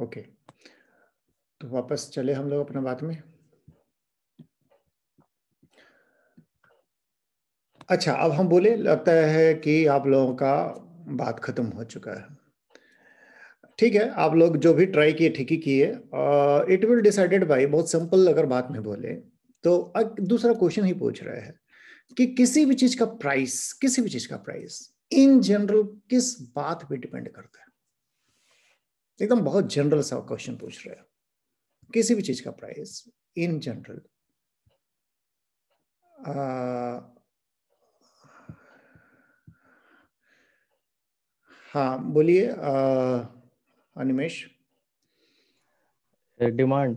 Okay तो वापस चले हम लोग अपना बात में अच्छा अब हम बोले लगता है कि आप लोगों का बात खत्म हो चुका है ठीक है आप लोग जो भी ट्राई किए ठीक ही किए इट विल डिसाइडेड बाई बहुत सिंपल अगर बात में बोले तो दूसरा क्वेश्चन ही पूछ रहा है कि किसी भी चीज का प्राइस किसी भी चीज का प्राइस इन जनरल किस बात पे डिपेंड करता है एकदम बहुत जनरल सा क्वेश्चन पूछ रहे हो किसी भी चीज का प्राइस इन जनरल हाँ बोलिए अनिमेश डिमांड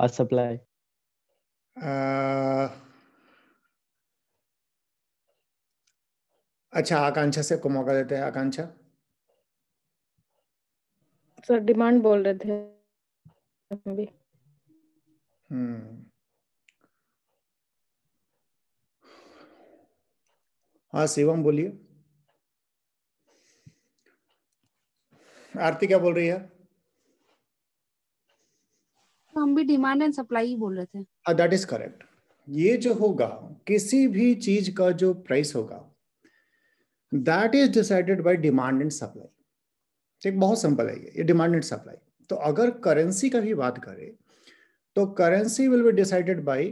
और सप्लाई अच्छा आकांक्षा से को मौका देते हैं आकांक्षा सर डिमांड बोल रहे थे हम्म हाँ शिवम बोलिए आरती क्या बोल रही है हम भी डिमांड एंड सप्लाई बोल रहे थे दैट इज करेक्ट ये जो होगा किसी भी चीज का जो प्राइस होगा that is decided by demand and supply तो एक बहुत सिंपल है ये डिमांड एंड सप्लाई तो अगर करेंसी का भी बात करें तो currency will be decided by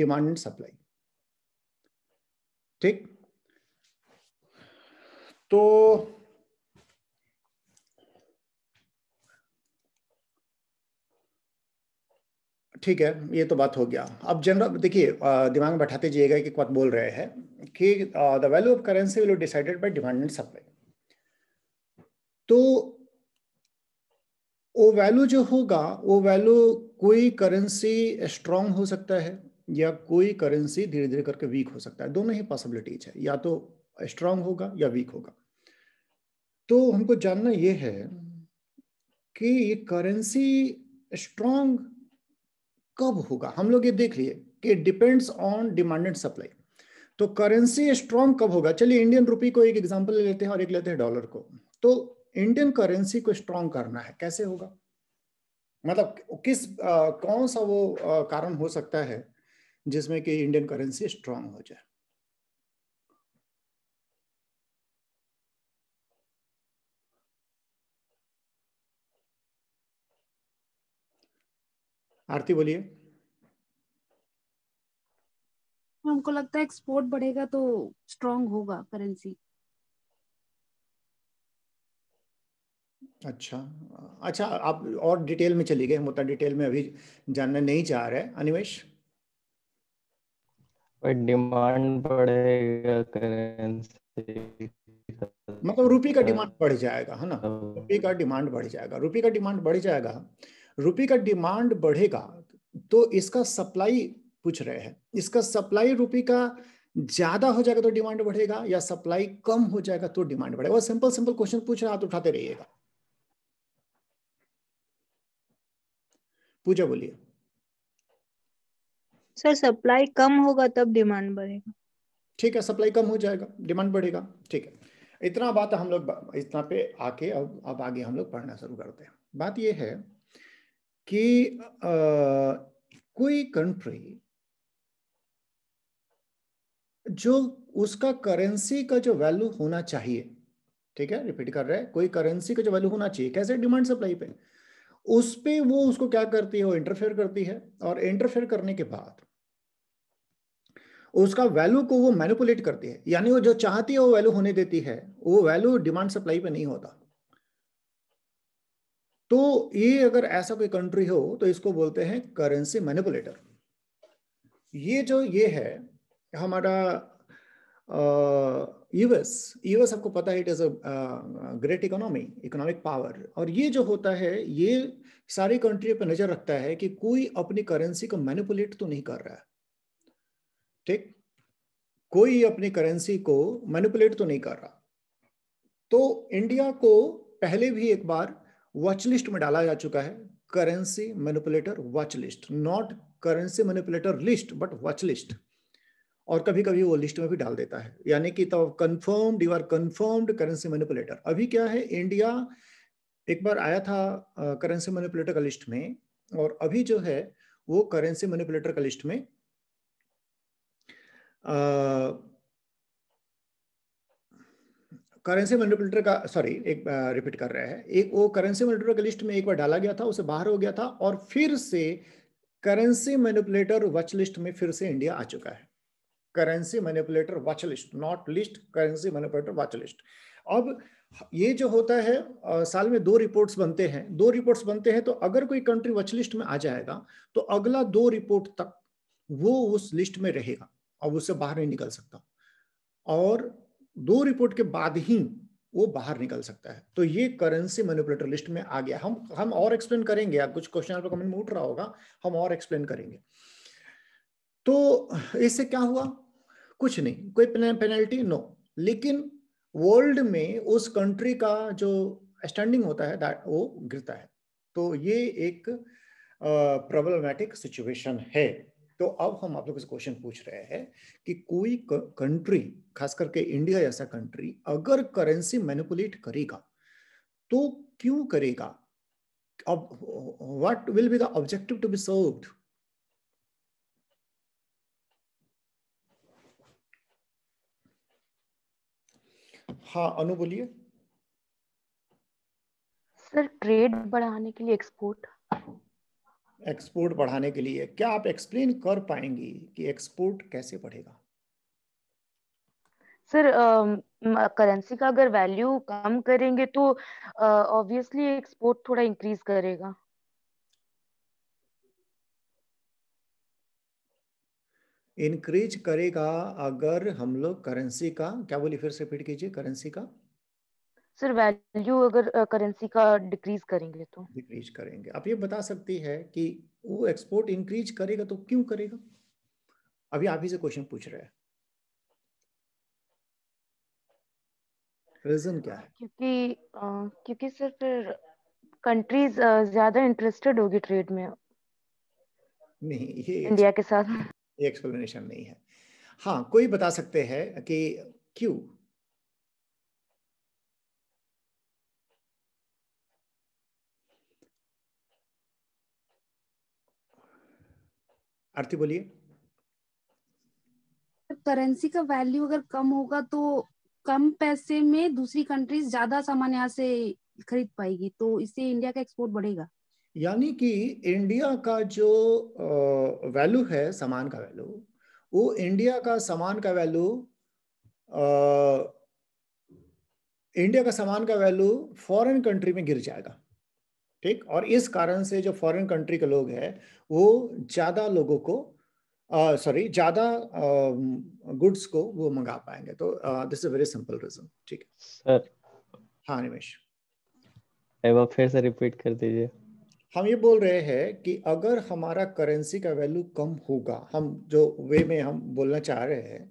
demand and supply ठीक तो ठीक है ये तो बात हो गया अब जनरल देखिए दिमाग में बैठाते जाइएगा कि बात बोल रहे हैं कि the value of currency will decided by demand and supply तो वो वैल्यू जो होगा वो वैल्यू कोई करेंसी स्ट्रांग हो सकता है या कोई करेंसी धीरे धीरे करके वीक हो सकता है दोनों ही पॉसिबिलिटीज है या तो स्ट्रांग होगा या वीक होगा तो हमको जानना यह है कि ये करेंसी स्ट्रांग कब होगा हम लोग ये देख लिए कि depends on demand and supply तो करेंसी स्ट्रांग कब होगा चलिए इंडियन रुपी को एक एग्जांपल ले लेते हैं और एक लेते हैं डॉलर को तो इंडियन करेंसी को स्ट्रॉन्ग करना है कैसे होगा मतलब किस आ, कौन सा वो आ, कारण हो सकता है जिसमें कि इंडियन करेंसी स्ट्रांग हो जाए आरती बोलिए हमको लगता है एक्सपोर्ट बढ़ेगा तो स्ट्रांग होगा करेंसी अच्छा अच्छा आप और डिटेल में चली गए हम उतना डिटेल में अभी जानना नहीं चाह रहे अनिमेश डिमांड बढ़ेगा करेंसी मतलब रुपी का डिमांड बढ़ जाएगा है ना रुपये का डिमांड बढ़ जाएगा रुपी का डिमांड बढ़ जाएगा रुपी का डिमांड बढ़ेगा तो इसका सप्लाई पूछ रहे हैं इसका सप्लाई रुपी का ज्यादा हो जाएगा तो डिमांड बढ़ेगा या सप्लाई कम हो जाएगा तो डिमांड बढ़ेगा सिंपल सिंपल क्वेश्चन पूछ रहा हाथ उठाते रहिएगा पूजा बोलिए सर सप्लाई कम होगा तब डिमांड बढ़ेगा ठीक है सप्लाई कम हो जाएगा डिमांड बढ़ेगा ठीक है इतना बात हम लोग इतना पे आके अब अब आगे हम लोग पढ़ना शुरू करते हैं बात यह है कि आ, कोई कंट्री जो उसका करेंसी का जो वैल्यू होना चाहिए ठीक है रिपीट कर रहे हैं कोई करेंसी का जो वैल्यू होना चाहिए कैसे डिमांड सप्लाई पे उस पर वो उसको क्या करती है वो इंटरफेयर करती है और इंटरफेयर करने के बाद उसका वैल्यू को वो मैनिपुलेट करती है यानी वो जो चाहती है वो वैल्यू होने देती है वो वैल्यू डिमांड सप्लाई पे नहीं होता तो ये अगर ऐसा कोई कंट्री हो तो इसको बोलते हैं करेंसी मैनिपुलेटर ये जो ये है हमारा यूएस uh, यूएस आपको पता है it is a great economy economic power और ये जो होता है ये सारी कंट्री पर नजर रखता है कि कोई अपनी करेंसी को मैनिपुलेट तो नहीं कर रहा है ठीक कोई अपनी करेंसी को मैनिपुलेट तो नहीं कर रहा तो इंडिया को पहले भी एक बार वॉचलिस्ट में डाला जा चुका है currency manipulator watchlist not currency manipulator list but watchlist list और कभी कभी वो लिस्ट में भी डाल देता है यानी कि तो confirmed you are confirmed currency manipulator अभी क्या है इंडिया एक बार आया था करेंसी मैनिपुलेटर का लिस्ट में और अभी जो है वो करेंसी मैनिपुलेटर का लिस्ट में करेंसी मैनिपुलेटर का सॉरी एक रिपीट कर रहा है एक वो करेंसी मैनिपुलेटर का लिस्ट में एक बार डाला गया था उसे बाहर हो गया था और फिर से करेंसी मैनिपुलेटर वॉच लिस्ट में फिर से इंडिया आ चुका है currency manipulator watch list not list currency manipulator watch list अब ये जो होता है आ, साल में दो रिपोर्ट्स बनते हैं दो रिपोर्ट्स बनते हैं तो अगर कोई कंट्री वॉच लिस्ट में आ जाएगा तो अगला दो रिपोर्ट तक वो उस लिस्ट में रहेगा और उससे बाहर नहीं निकल सकता और दो रिपोर्ट के बाद ही वो बाहर निकल सकता है तो ये करेंसी मैनिपुलेटर लिस्ट में आ गया हम हम और एक्सप्लेन करेंगे या कुछ क्वेश्चन आपका कमेंट में उठ रहा होगा हम और एक्सप्लेन करेंगे तो इससे क्या हुआ कुछ नहीं कोई पेनल्टी नो लेकिन वर्ल्ड में उस कंट्री का जो स्टैंडिंग होता है दैट वो गिरता है तो ये एक प्रॉब्लमेटिक सिचुएशन है तो अब हम आप लोग से क्वेश्चन पूछ रहे हैं कि कोई कंट्री खास करके इंडिया जैसा कंट्री अगर करेंसी मैनिपुलेट करेगा तो क्यों करेगा अब what will be the objective to be served हाँ अनु बोलिए सर ट्रेड बढ़ाने के लिए एक्सपोर्ट एक्सपोर्ट बढ़ाने के लिए क्या आप एक्सप्लेन कर पाएंगी कि एक्सपोर्ट कैसे बढ़ेगा सर करेंसी का अगर वैल्यू कम करेंगे तो ऑब्वियसली एक्सपोर्ट थोड़ा इंक्रीज करेगा इंक्रीज करेगा अगर हम लोग करेंसी का क्या बोली फिर से रिपीट कीजिए करेंसी का सर वैल्यू अगर करेंसी का डिक्रीज करेंगे तो डिक्रीज करेंगे आप ये बता सकती है कि वो एक्सपोर्ट इंक्रीज करेगा तो क्यों करेगा अभी आप ही से क्वेश्चन पूछ रहे हैं रीजन क्या है क्योंकि आ, क्योंकि सर फिर कंट्रीज ज्यादा इंटरेस्टेड होगी ट्रेड में नहीं ये इंडिया के साथ ये एक्सप्लेनेशन नहीं है हाँ कोई बता सकते हैं कि क्यों आरती बोलिए करेंसी का वैल्यू अगर कम होगा तो कम पैसे में दूसरी कंट्रीज ज्यादा सामान यहाँ से खरीद पाएगी तो इससे इंडिया का एक्सपोर्ट बढ़ेगा यानी कि इंडिया का जो वैल्यू है सामान का वैल्यू वो इंडिया का सामान का वैल्यू इंडिया का सामान का वैल्यू फॉरेन कंट्री में गिर जाएगा ठीक और इस कारण से जो फॉरेन कंट्री के लोग हैं वो ज़्यादा लोगों को सॉरी ज़्यादा गुड्स को वो मंगा पाएंगे तो this is very simple reason ठीक है सर हाँ निमेश फिर से रिपीट कर दीजिए हम ये बोल रहे हैं कि अगर हमारा करेंसी का वैल्यू कम होगा हम जो वे में हम बोलना चाह रहे हैं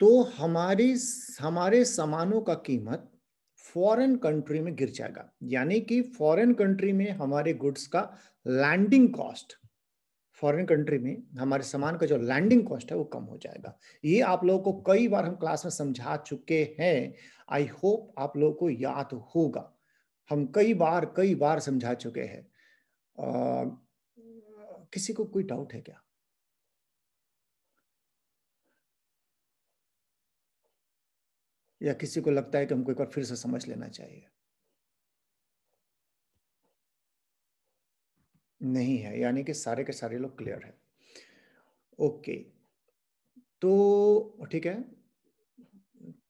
तो हमारी हमारे सामानों का कीमत फॉरेन कंट्री में गिर जाएगा यानी कि फॉरेन कंट्री में हमारे गुड्स का लैंडिंग कॉस्ट फॉरेन कंट्री में हमारे सामान का जो लैंडिंग कॉस्ट है वो कम हो जाएगा ये आप लोगों को कई बार हम क्लास में समझा चुके हैं आई होप आप लोगों को याद होगा हम कई बार कई बार समझा चुके हैं किसी को कोई डाउट है क्या या किसी को लगता है कि हमको एक बार फिर से समझ लेना चाहिए नहीं है यानी कि सारे के सारे लोग क्लियर है ओके तो ठीक है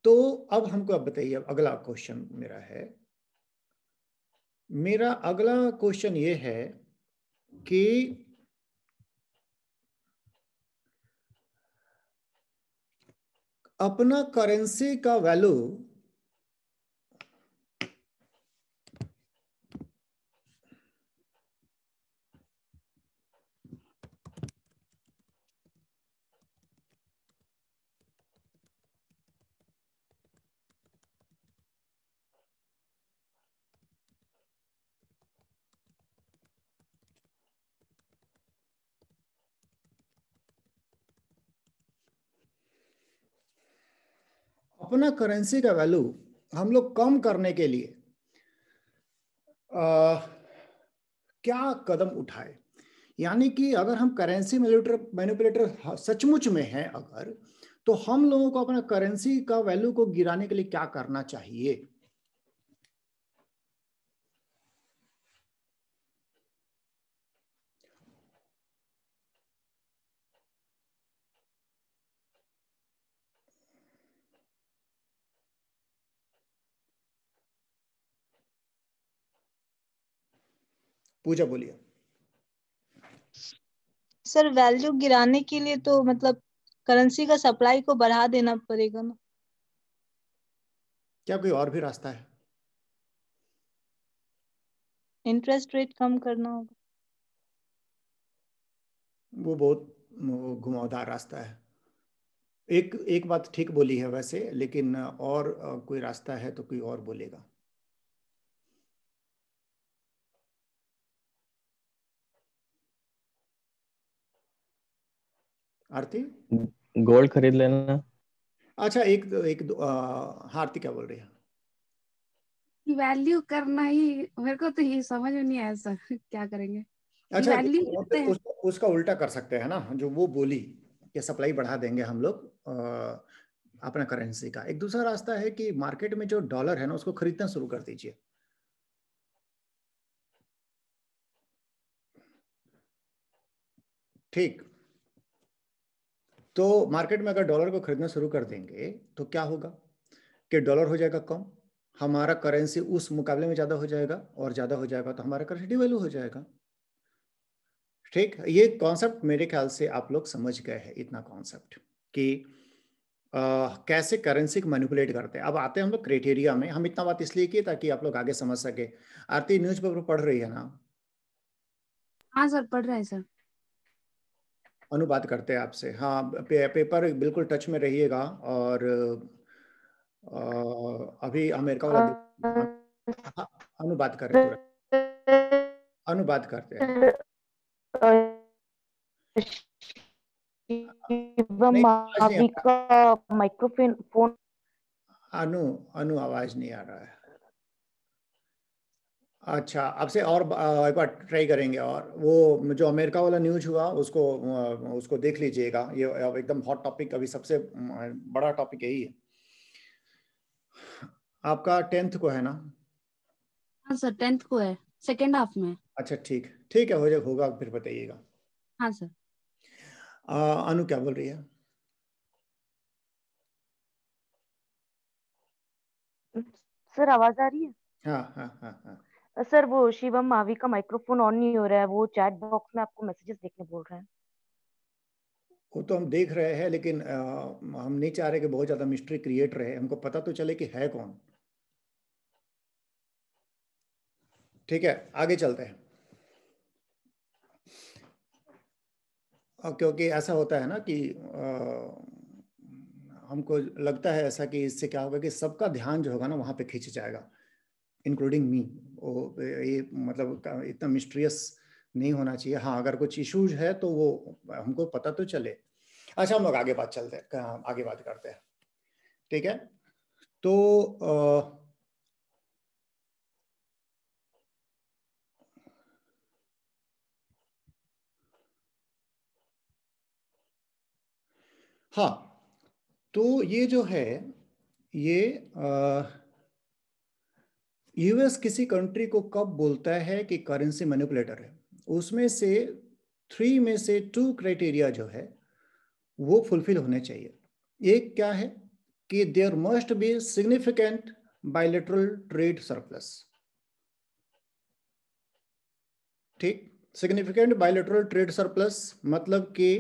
तो अब हमको अब बताइए अगला क्वेश्चन मेरा है मेरा अगला क्वेश्चन ये है कि अपना करेंसी का वैल्यू अपना करेंसी का वैल्यू हम लोग कम करने के लिए आ, क्या कदम उठाए यानी कि अगर हम करेंसी मैनिपुलेटर मैनिपुलेटर सचमुच में हैं अगर तो हम लोगों को अपना करेंसी का वैल्यू को गिराने के लिए क्या करना चाहिए पूजा बोलिए सर वैल्यू गिराने के लिए तो मतलब करेंसी का सप्लाई को बढ़ा देना पड़ेगा ना क्या कोई और भी रास्ता है इंटरेस्ट रेट कम करना होगा वो बहुत घुमावदार रास्ता है एक एक बात ठीक बोली है वैसे लेकिन और कोई रास्ता है तो कोई और बोलेगा आरती गोल्ड खरीद लेना अच्छा एक एक आरती क्या बोल रही है वैल्यू करना ही मेरे को तो ये समझ में नहीं आया सर क्या करेंगे अच्छा तो उसका, उसका उल्टा कर सकते हैं ना जो वो बोली कि सप्लाई बढ़ा देंगे हम लोग अपना करेंसी का एक दूसरा रास्ता है कि मार्केट में जो डॉलर है ना उसको खरीदना शुरू कर दीजिए ठीक तो मार्केट में अगर डॉलर को खरीदना शुरू कर देंगे तो क्या होगा कि डॉलर हो जाएगा कम हमारा करेंसी उस मुकाबले में ज़्यादा हो जाएगा और ज़्यादा हो जाएगा तो हमारा करेंसी डिवेल्यू हो जाएगा ठीक ये कॉन्सेप्ट मेरे ख्याल से आप लोग समझ गए हैं इतना कॉन्सेप्ट कि आ, कैसे करेंसी को मैनिपुलेट करते हैं अब आते हैं हम लोग क्राइटेरिया में हम इतना बात इसलिए किए ताकि आप लोग आगे समझ सके आरती न्यूज पेपर पढ़ रही है ना हाँ सर पढ़ रहे हैं सर अनुवाद करते हैं आपसे हाँ पे, पेपर बिल्कुल टच में रहिएगा और आ, अभी अमेरिका वाला हाँ। हाँ, अनुवाद कर रहे अनुवाद करते हैं माइक्रोफोन अनु अनु आवाज नहीं आ रहा है अच्छा आपसे और एक बार ट्राई करेंगे और वो जो अमेरिका वाला न्यूज हुआ उसको उसको देख लीजिएगा ये एकदम हॉट टॉपिक अभी सबसे बड़ा टॉपिक यही है आपका टेंथ को है ना हाँ सर टेंथ को है सेकेंड हाफ में अच्छा ठीक ठीक है हो जाए होगा फिर बताइएगा हाँ सर आ, अनु क्या बोल रही है सर आवाज आ रही है हाँ हाँ हाँ हाँ सर वो शिवम मावी का माइक्रोफोन ऑन नहीं हो रहा है वो चैट बॉक्स में आपको मैसेजेस देखने बोल रहे हैं वो तो हम देख रहे हैं लेकिन आ, हम नहीं चाह रहे कि बहुत ज्यादा मिस्ट्री क्रिएट रहे हमको पता तो चले कि है कौन ठीक है आगे चलते हैं क्योंकि ऐसा होता है ना कि आ, हमको लगता है ऐसा कि इससे क्या होगा कि सबका ध्यान जो होगा ना वहां पे खींच जाएगा इंक्लूडिंग मी ये मतलब इतना मिस्ट्रियस नहीं होना चाहिए हाँ अगर कुछ इश्यूज है तो वो हमको पता तो चले अच्छा हम लोग आगे बात चलते हैं हाँ, आगे बात करते हैं ठीक है तो आ, हाँ तो ये जो है ये आ, यूएस किसी कंट्री को कब बोलता है कि करेंसी मैनिपुलेटर है उसमें से थ्री में से टू क्राइटेरिया जो है वो फुलफिल होने चाहिए एक क्या है कि there must be significant bilateral trade surplus ठीक सिग्निफिकेंट बायलेटरल ट्रेड सरप्लस मतलब कि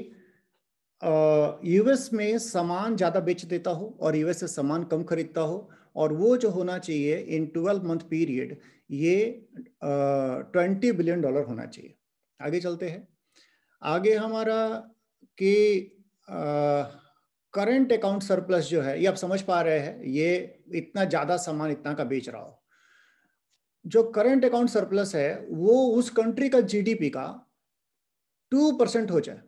यूएस में सामान ज़्यादा बेच देता हो और यूएस से सामान कम खरीदता हो और वो जो होना चाहिए इन ट्वेल्व मंथ पीरियड ये ट्वेंटी बिलियन डॉलर होना चाहिए आगे चलते हैं आगे हमारा कि करंट अकाउंट सरप्लस जो है ये आप समझ पा रहे हैं ये इतना ज़्यादा सामान इतना का बेच रहा हो जो करंट अकाउंट सरप्लस है वो उस कंट्री का जीडीपी का टू परसेंट हो जाए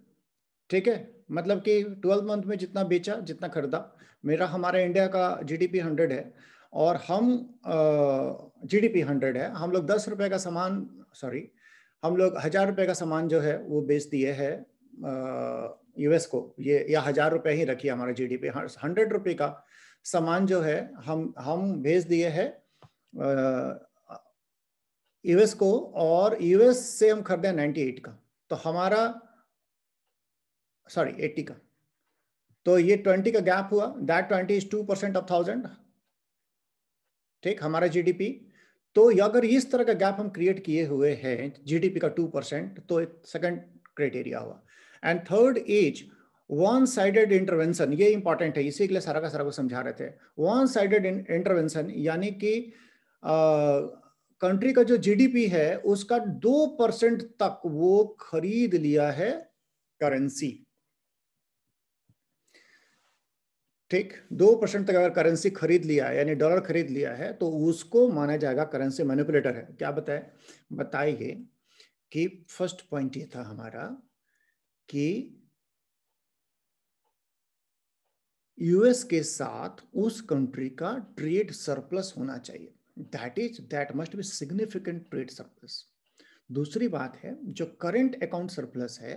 ठीक है मतलब कि ट्वेल्व मंथ में जितना बेचा जितना खरीदा मेरा हमारे इंडिया का जीडीपी हंड्रेड है और हम जीडीपी हंड्रेड है हम लोग दस रुपये का सामान सॉरी हम लोग हज़ार रुपए का सामान जो है वो बेच दिए है यूएस को ये या हज़ार रुपये ही रखिए हमारा जीडीपी हंड्रेड रुपये का सामान जो है हम हम भेज दिए है यूएस को और यूएस से हम खरीदे 98 का तो हमारा सॉरी 80 का तो ये ट्वेंटी का गैप हुआ that twenty is two percent of thousand ठीक हमारा जीडीपी तो अगर इस तरह का गैप हम क्रिएट किए हुए हैं जीडीपी का टू परसेंट तो सेकंड क्राइटेरिया हुआ and third is one sided intervention ये इंपॉर्टेंट है इसी के लिए सारा का सारा को समझा रहे थे वन साइडेड इंटरवेंशन यानी कि कंट्री का जो जीडीपी है उसका दो परसेंट तक वो खरीद लिया है करेंसी ठीक दो परसेंट तक अगर करेंसी खरीद लिया यानी डॉलर खरीद लिया है तो उसको माना जाएगा करेंसी मैनिपुलेटर है क्या बताए बताइए कि फर्स्ट पॉइंट ये था हमारा कि यूएस के साथ उस कंट्री का ट्रेड सरप्लस होना चाहिए that is that must be significant trade surplus दूसरी बात है जो करंट अकाउंट सरप्लस है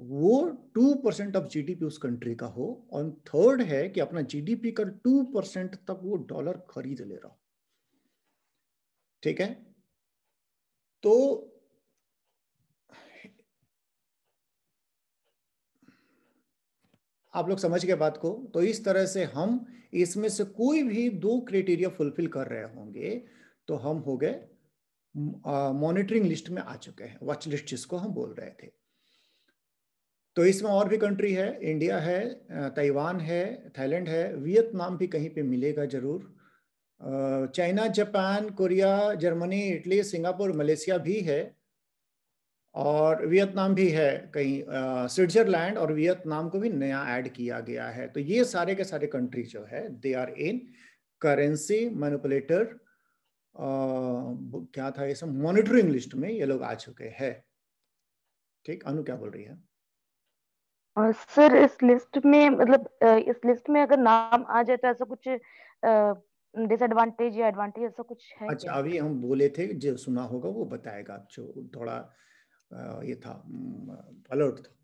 वो टू परसेंट ऑफ जीडीपी उस कंट्री का हो और थर्ड है कि अपना जीडीपी का टू परसेंट तक वो डॉलर खरीद ले रहा हो ठीक है तो आप लोग समझ गए बात को तो इस तरह से हम इसमें से कोई भी दो क्राइटेरिया फुलफिल कर रहे होंगे तो हम हो गए मॉनिटरिंग लिस्ट में आ चुके हैं वॉच लिस्ट जिसको हम बोल रहे थे तो इसमें और भी कंट्री है इंडिया है ताइवान है थाईलैंड है वियतनाम भी कहीं पे मिलेगा ज़रूर China Japan Korea Germany Italy Singapore Malaysia भी है और वियतनाम भी है कहीं स्विट्जरलैंड और वियतनाम को भी नया ऐड किया गया है तो ये सारे के सारे कंट्री जो है दे आर इन करेंसी मैनुपलेटर क्या था ये सब मॉनिटरिंग लिस्ट में ये लोग आ चुके हैं ठीक अनु क्या बोल रही है सर इस लिस्ट में मतलब इस लिस्ट में अगर नाम आ जाए तो ऐसा कुछ डिसएडवांटेज या एडवांटेज ऐसा कुछ है अच्छा अभी हम बोले थे जो सुना होगा वो बताएगा जो थोड़ा ये था अलर्ट था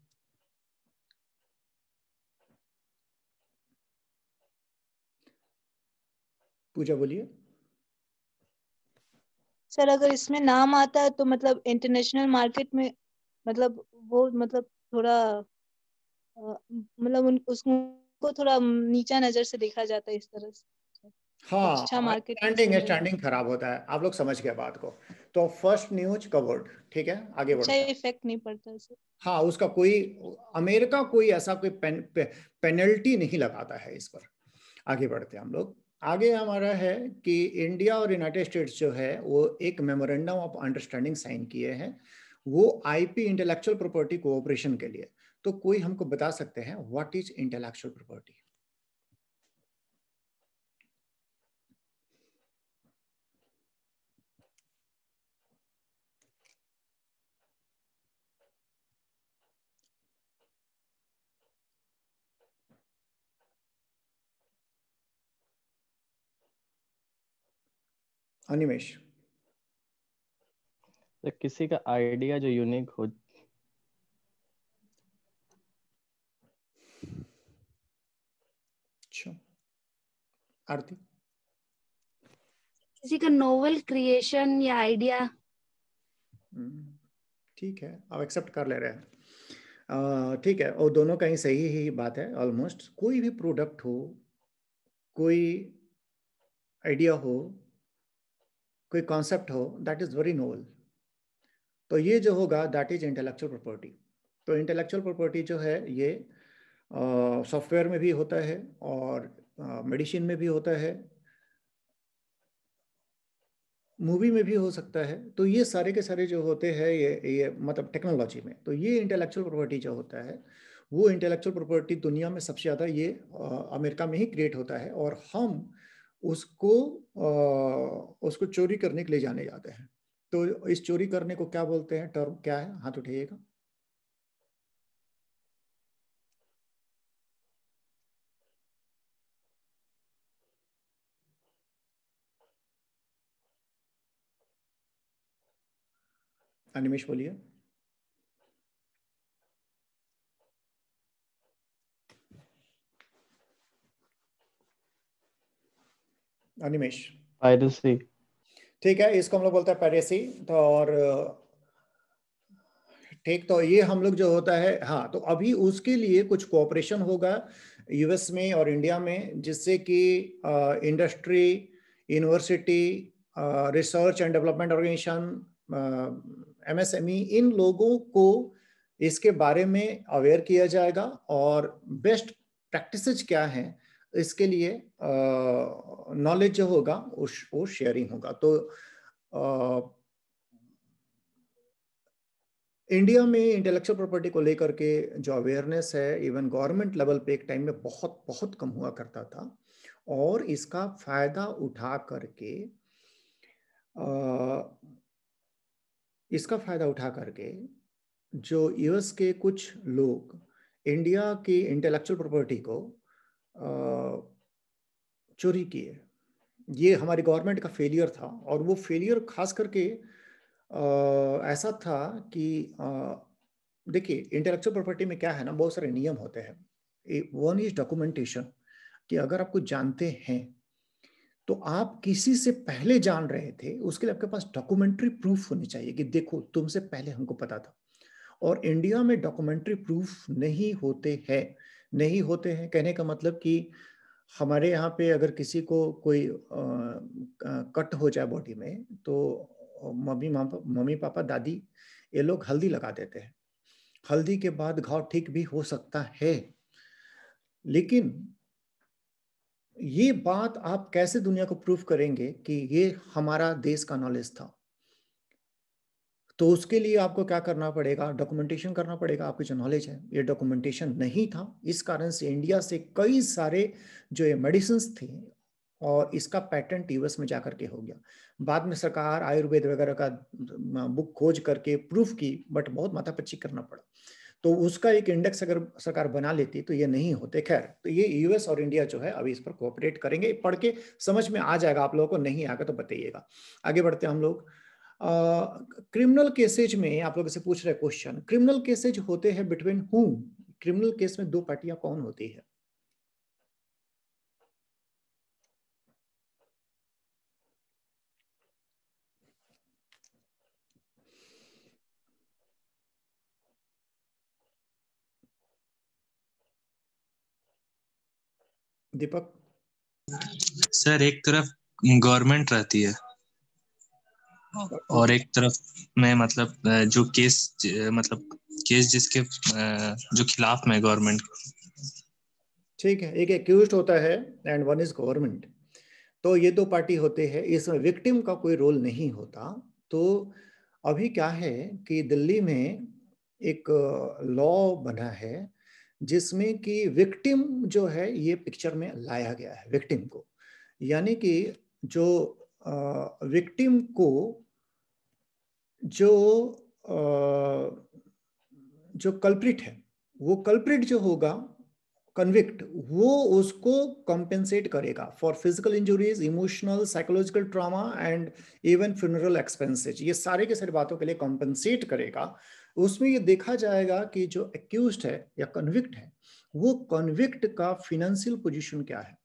पूजा बोलिए सर अगर इसमें नाम आता है तो मतलब इंटरनेशनल मार्केट में मतलब वो मतलब थोड़ा मतलब उन उसको थोड़ा नीचा नजर से देखा जाता है इस तरह से हाँ अच्छा हाँ, है स्टैंडिंग खराब होता है आप लोग समझ गए बात को तो फर्स्ट न्यूज कवर्ड ठीक है आगे बढ़ो इफेक्ट अच्छा, नहीं पड़ता सर हाँ उसका कोई अमेरिका कोई ऐसा कोई पेन, पे, पेनल्टी नहीं लगाता है इस पर आगे बढ़ते हैं हम लोग आगे हमारा है कि इंडिया और यूनाइटेड स्टेट्स जो है वो एक मेमोरेंडम ऑफ अंडरस्टैंडिंग साइन किए हैं वो आईपी इंटेलेक्चुअल प्रॉपर्टी कोऑपरेशन के लिए तो कोई हमको बता सकते हैं what is intellectual property Animesh तो किसी का आइडिया जो यूनिक हो आरती किसी का नोवेल क्रिएशन या आइडिया हम्म, ठीक है अब एक्सेप्ट कर ले रहे हैं ठीक है और दोनों का ही सही ही बात है ऑलमोस्ट कोई भी प्रोडक्ट हो कोई आइडिया हो कोई कॉन्सेप्ट हो दैट इज़ वेरी नोवल तो ये जो होगा दैट इज इंटेलेक्चुअल प्रॉपर्टी तो इंटेलेक्चुअल प्रॉपर्टी जो है ये सॉफ्टवेयर में भी होता है और मेडिसिन में भी होता है मूवी में भी हो सकता है तो ये सारे के सारे जो होते हैं ये ये मतलब टेक्नोलॉजी में तो ये इंटेलेक्चुअल प्रॉपर्टी जो होता है वो इंटेलेक्चुअल प्रॉपर्टी दुनिया में सबसे ज़्यादा ये अमेरिका में ही क्रिएट होता है और हम उसको आ, उसको चोरी करने के लिए जाने जाते हैं तो इस चोरी करने को क्या बोलते हैं टर्म क्या है हाथ उठाइएगा अनिमेश बोलिए अनिमेश पायरेसी ठीक है इसको हम लोग बोलते हैं पायरेसी तो और ठीक तो ये हम लोग जो होता है हाँ तो अभी उसके लिए कुछ कोऑपरेशन होगा यूएस में और इंडिया में जिससे कि industry university research and development organization MSME e, इन लोगों को इसके बारे में अवेयर किया जाएगा और बेस्ट प्रैक्टिसेज क्या है इसके लिए नॉलेज जो होगा उस वो शेयरिंग होगा तो आ, इंडिया में इंटेलेक्चुअल प्रॉपर्टी को लेकर के जो अवेयरनेस है इवन गवर्नमेंट लेवल पे एक टाइम में बहुत बहुत कम हुआ करता था और इसका फायदा उठा करके आ, इसका फ़ायदा उठा करके जो यूएस के कुछ लोग इंडिया की इंटेलेक्चुअल प्रॉपर्टी को चोरी किए ये हमारी गवर्नमेंट का फेलियर था और वो फेलियर खास करके ऐसा था कि देखिए इंटेलेक्चुअल प्रॉपर्टी में क्या है ना बहुत सारे नियम होते हैं वन इज डॉक्यूमेंटेशन कि अगर आप कुछ जानते हैं तो आप किसी से पहले जान रहे थे उसके लिए आपके पास डॉक्यूमेंट्री प्रूफ होनी चाहिए कि देखो तुमसे पहले हमको पता था और इंडिया में डॉक्यूमेंट्री प्रूफ नहीं होते हैं नहीं होते हैं कहने का मतलब कि हमारे यहाँ पे अगर किसी को कोई आ, कट हो जाए बॉडी में तो मम्मी पापा मम्मी पापा दादी ये लोग हल्दी लगा देते हैं हल्दी के बाद घाव ठीक भी हो सकता है लेकिन ये बात आप कैसे दुनिया को प्रूफ करेंगे कि ये हमारा देश का नॉलेज था तो उसके लिए आपको क्या करना पड़ेगा डॉक्यूमेंटेशन करना पड़ेगा आपकी जो नॉलेज है ये डॉक्यूमेंटेशन नहीं था इस कारण से इंडिया से कई सारे जो ये मेडिसिन थे और इसका पैटर्न यूएस में जाकर के हो गया बाद में सरकार आयुर्वेद वगैरह का बुक खोज करके प्रूफ की बट बहुत माथा पच्ची करना पड़ा तो उसका एक इंडेक्स अगर सरकार बना लेती तो ये नहीं होते खैर तो ये यूएस और इंडिया जो है अभी इस पर कोऑपरेट करेंगे पढ़ के समझ में आ जाएगा आप लोगों को नहीं आएगा तो बताइएगा आगे बढ़ते हैं हम लोग क्रिमिनल केसेज में आप लोग इसे पूछ रहे क्वेश्चन क्रिमिनल केसेज होते हैं बिटवीन हु क्रिमिनल केस में दो पार्टियां कौन होती है दीपक सर एक तरफ गवर्नमेंट रहती है और एक तरफ में मतलब जो केस मतलब केस जिसके जो खिलाफ में गवर्नमेंट ठीक है एक एक्यूज होता है एंड वन इज गवर्नमेंट तो ये दो पार्टी होते हैं इसमें विक्टिम का कोई रोल नहीं होता तो अभी क्या है कि दिल्ली में एक लॉ बना है जिसमें कि विक्टिम जो है ये पिक्चर में लाया गया है विक्टिम को यानी कि जो विक्टिम को जो आ, जो कल्प्रिट है वो कल्प्रिट जो होगा कन्विक्ट वो उसको कॉम्पेंसेट करेगा for physical injuries emotional psychological trauma and even funeral expenses ये सारे के सारे बातों के लिए कॉम्पेंसेट करेगा उसमें ये देखा जाएगा कि जो एक्यूज है या कन्विक्ट है वो कन्विक्ट का फिनेंशियल पोजिशन क्या है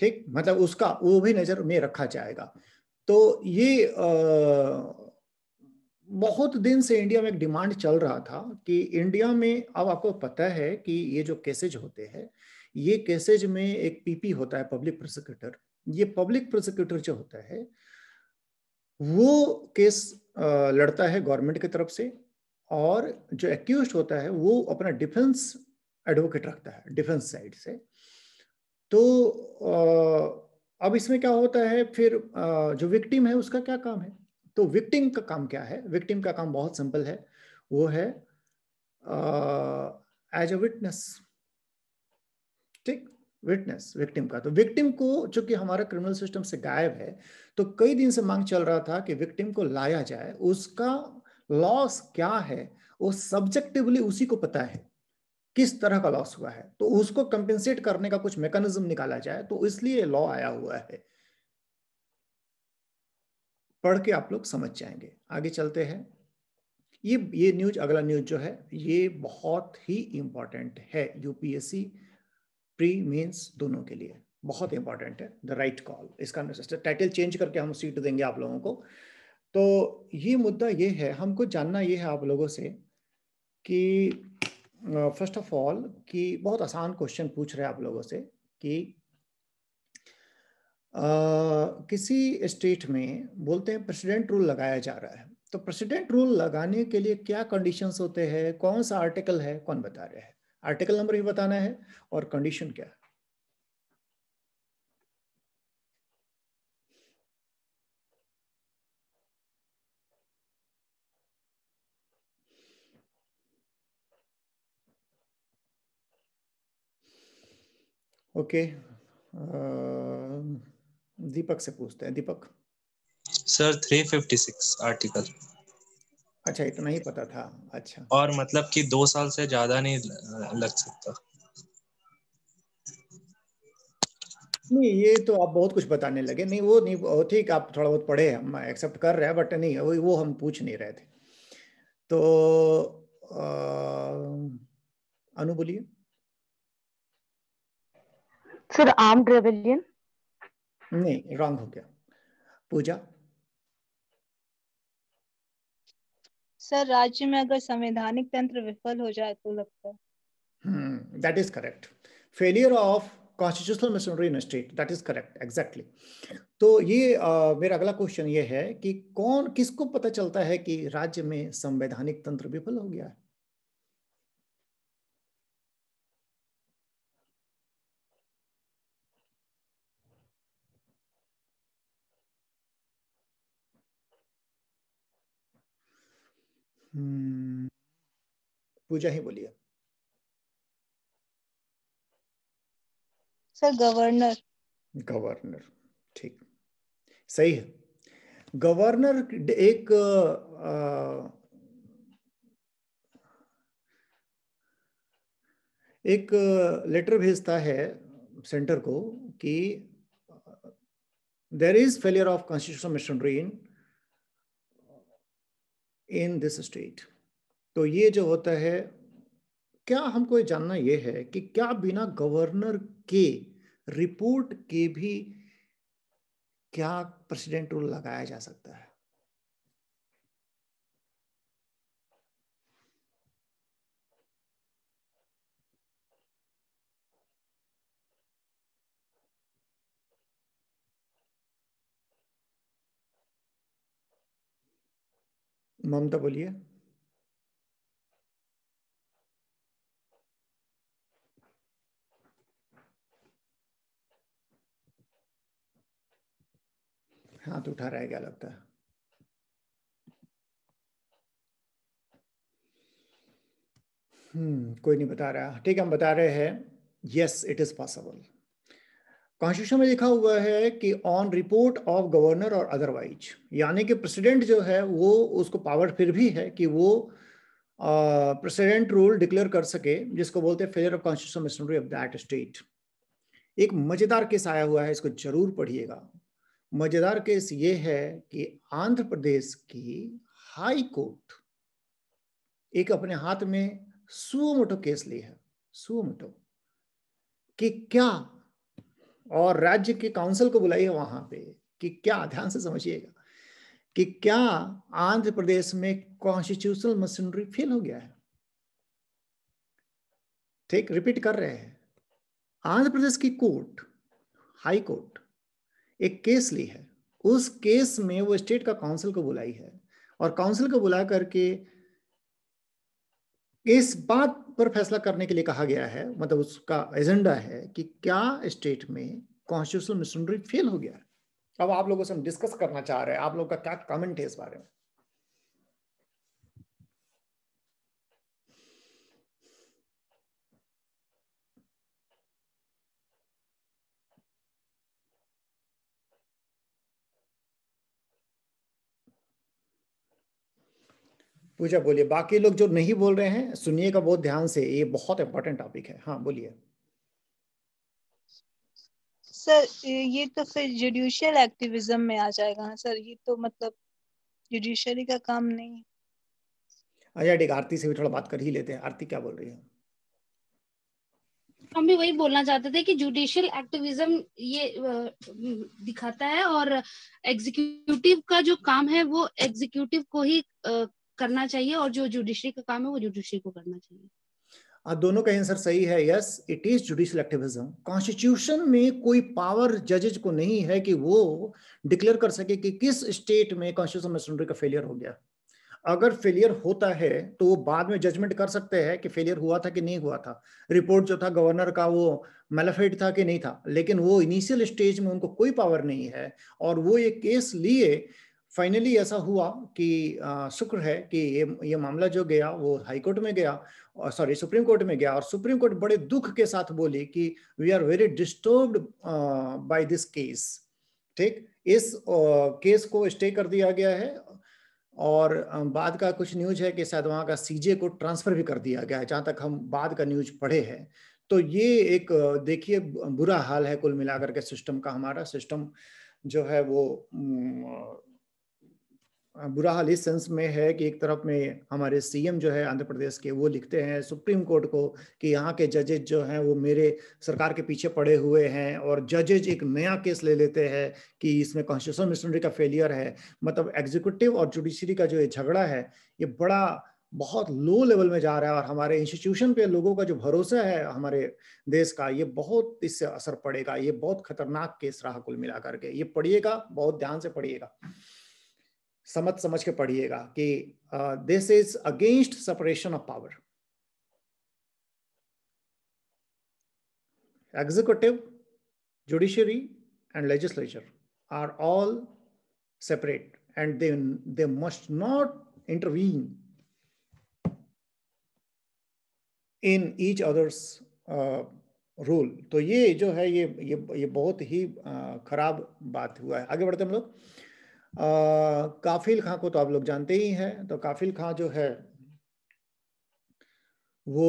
ठीक मतलब उसका वो भी नजर में रखा जाएगा तो ये आ, बहुत दिन से इंडिया में एक डिमांड चल रहा था कि इंडिया में अब आपको पता है कि ये जो केसेज होते हैं ये केसेज में एक पीपी होता है पब्लिक प्रोसिक्यूटर ये पब्लिक प्रोसिक्यूटर जो होता है वो केस लड़ता है गवर्नमेंट की तरफ से और जो एक्यूज होता है वो अपना डिफेंस एडवोकेट रखता है डिफेंस साइड से तो अब इसमें क्या होता है फिर जो विक्टिम है उसका क्या काम है तो विक्टिम का काम क्या है विक्टिम का काम बहुत सिंपल है वो है एज अ विटनेस ठीक विटनेस विक्टिम का तो विक्टिम को चूंकि हमारा क्रिमिनल सिस्टम से गायब है तो कई दिन से मांग चल रहा था कि विक्टिम को लाया जाए उसका लॉस क्या है वो सब्जेक्टिवली उसी को पता है किस तरह का लॉस हुआ है तो उसको कंपेंसेट करने का कुछ मैकेनिज्म निकाला जाए तो इसलिए लॉ आया हुआ है पढ़ के आप लोग समझ जाएंगे आगे चलते हैं ये ये न्यूज अगला न्यूज जो है ये बहुत ही इंपॉर्टेंट है यूपीएससी प्री मेंस दोनों के लिए बहुत इंपॉर्टेंट है द राइट कॉल इसका टाइटल चेंज करके हम सीट देंगे आप लोगों को तो ये मुद्दा ये है हमको जानना ये है आप लोगों से कि फर्स्ट ऑफ ऑल कि बहुत आसान क्वेश्चन पूछ रहे हैं आप लोगों से कि आ, किसी स्टेट में बोलते हैं प्रेसिडेंट रूल लगाया जा रहा है तो प्रेसिडेंट रूल लगाने के लिए क्या कंडीशंस होते हैं कौन सा आर्टिकल है कौन बता रहे हैं आर्टिकल नंबर भी बताना है और कंडीशन क्या है ओके दीपक से पूछते हैं दीपक सर 356 आर्टिकल अच्छा इतना ही पता था अच्छा और मतलब कि दो साल से ज्यादा नहीं लग सकता नहीं ये तो आप बहुत कुछ बताने लगे नहीं वो नहीं ठीक आप थोड़ा बहुत पढ़े हम एक्सेप्ट कर रहे हैं बट नहीं वो, वो हम पूछ नहीं रहे थे तो अनु बोलिए सर आर्म्ड रेबेलियन नहीं रॉन्ग हो गया पूजा सर राज्य में अगर संवैधानिक तंत्र विफल हो जाए तो लगता है that is correct failure of constitutional machinery in state that is correct exactly तो ये आ, मेरा अगला क्वेश्चन ये है कि कौन किसको पता चलता है कि राज्य में संवैधानिक तंत्र विफल हो गया है पूजा ही बोलिए सर गवर्नर गवर्नर ठीक सही है गवर्नर एक आ, एक लेटर भेजता है सेंटर को कि there is failure of constitution machinery in in this state तो ये जो होता है क्या हमको जानना ये है कि क्या बिना गवर्नर के रिपोर्ट के भी क्या प्रेसिडेंट रूल लगाया जा सकता है ममता बोलिए हाथ उठा रहा है क्या लगता है हम्म कोई नहीं बता रहा ठीक है हम बता रहे हैं yes it is possible constitution में लिखा हुआ है कि ऑन रिपोर्ट ऑफ गवर्नर और अदरवाइज यानी कि प्रेसिडेंट जो है वो उसको पावर फिर भी है कि वो प्रेसिडेंट रूल डिक्लेयर कर सके जिसको बोलते हैं failure of constitution of that state एक मजेदार केस आया हुआ है इसको जरूर पढ़िएगा मजेदार केस ये है कि आंध्र प्रदेश की हाई कोर्ट एक अपने हाथ में सुमोटो केस ली है सुमोटो कि क्या और राज्य के काउंसिल को बुलाई है वहां पे कि क्या ध्यान से समझिएगा कि क्या आंध्र प्रदेश में कॉन्स्टिट्यूशनल मशीनरी फेल हो गया है ठीक रिपीट कर रहे हैं आंध्र प्रदेश की कोर्ट हाई कोर्ट एक केस ली है उस केस में वो स्टेट का काउंसिल को बुलाई है और काउंसिल को बुला करके इस बात पर फैसला करने के लिए कहा गया है मतलब उसका एजेंडा है कि क्या स्टेट में कॉन्स्टिट्यूशनल मिशनरी फेल हो गया है अब आप लोगों से हम डिस्कस करना चाह रहे हैं आप लोगों का क्या कमेंट है इस बारे में पूजा बोलिए बाकी लोग जो नहीं बोल रहे हैं सुनिएगा बहुत ध्यान से ये बहुत इम्पोर्टेंट टॉपिक है हाँ बोलिए सर ये तो फिर जुडिशियल एक्टिविज्म में आ जाएगा हाँ, सर ये तो मतलब जुडिशरी का काम नहीं अच्छा ठीक आरती से भी थोड़ा बात कर ही लेते हैं आरती क्या बोल रही है हम भी वही बोलना चाहते थे कि जुडिशियल एक्टिविज्म ये दिखाता है और एग्जीक्यूटिव का जो काम है वो एग्जीक्यूटिव को ही करना चाहिए और जो जुडिशरी का काम है वो जुडिशरी को करना चाहिए आप दोनों का आंसर सही है yes it is judicial activism constitution में कोई पावर जजेज को नहीं है कि वो डिक्लेयर कर सके कि किस स्टेट में कॉन्स्टिट्यूशन मशीनरी का फेलियर हो गया अगर फेलियर होता है तो वो बाद में जजमेंट कर सकते हैं कि फेलियर हुआ था कि नहीं हुआ था रिपोर्ट जो था गवर्नर का वो मेलाफेड था कि नहीं था लेकिन वो इनिशियल स्टेज में उनको कोई पावर नहीं है और वो ये केस लिए फाइनली ऐसा हुआ कि शुक्र है कि ये ये मामला जो गया वो हाई कोर्ट में गया और सॉरी सुप्रीम कोर्ट में गया और सुप्रीम कोर्ट बड़े दुख के साथ बोली कि we are very disturbed by this case ठीक इस केस uh, को स्टे कर दिया गया है और बाद का कुछ न्यूज है कि शायद वहाँ का सीजे को ट्रांसफर भी कर दिया गया है जहाँ तक हम बाद का न्यूज पढ़े हैं तो ये एक देखिए बुरा हाल है कुल मिलाकर के सिस्टम का हमारा सिस्टम जो है वो बुरा हाल इस सेंस में है कि एक तरफ में हमारे सीएम जो है आंध्र प्रदेश के वो लिखते हैं सुप्रीम कोर्ट को कि यहाँ के जजेज जो हैं वो मेरे सरकार के पीछे पड़े हुए हैं और जजेज एक नया केस ले लेते हैं कि इसमें कॉन्स्टिट्यूशन मिशनरी का फेलियर है मतलब एग्जीक्यूटिव और जुडिशरी का जो ये झगड़ा है ये बड़ा बहुत लो लेवल में जा रहा है और हमारे इंस्टीट्यूशन पे लोगों का जो भरोसा है हमारे देश का ये बहुत इससे असर पड़ेगा ये बहुत खतरनाक केस रहा कुल मिलाकर के ये पढ़िएगा बहुत ध्यान से पढ़िएगा समझ समझ के पढ़िएगा कि this is against separation of power executive judiciary and legislature are all separate and they they must not intervene in each other's rule तो ये जो है ये ये, ये बहुत ही खराब बात हुआ है आगे बढ़ते हम लोग काफिल खां को तो आप लोग जानते ही हैं तो काफिल खां जो है वो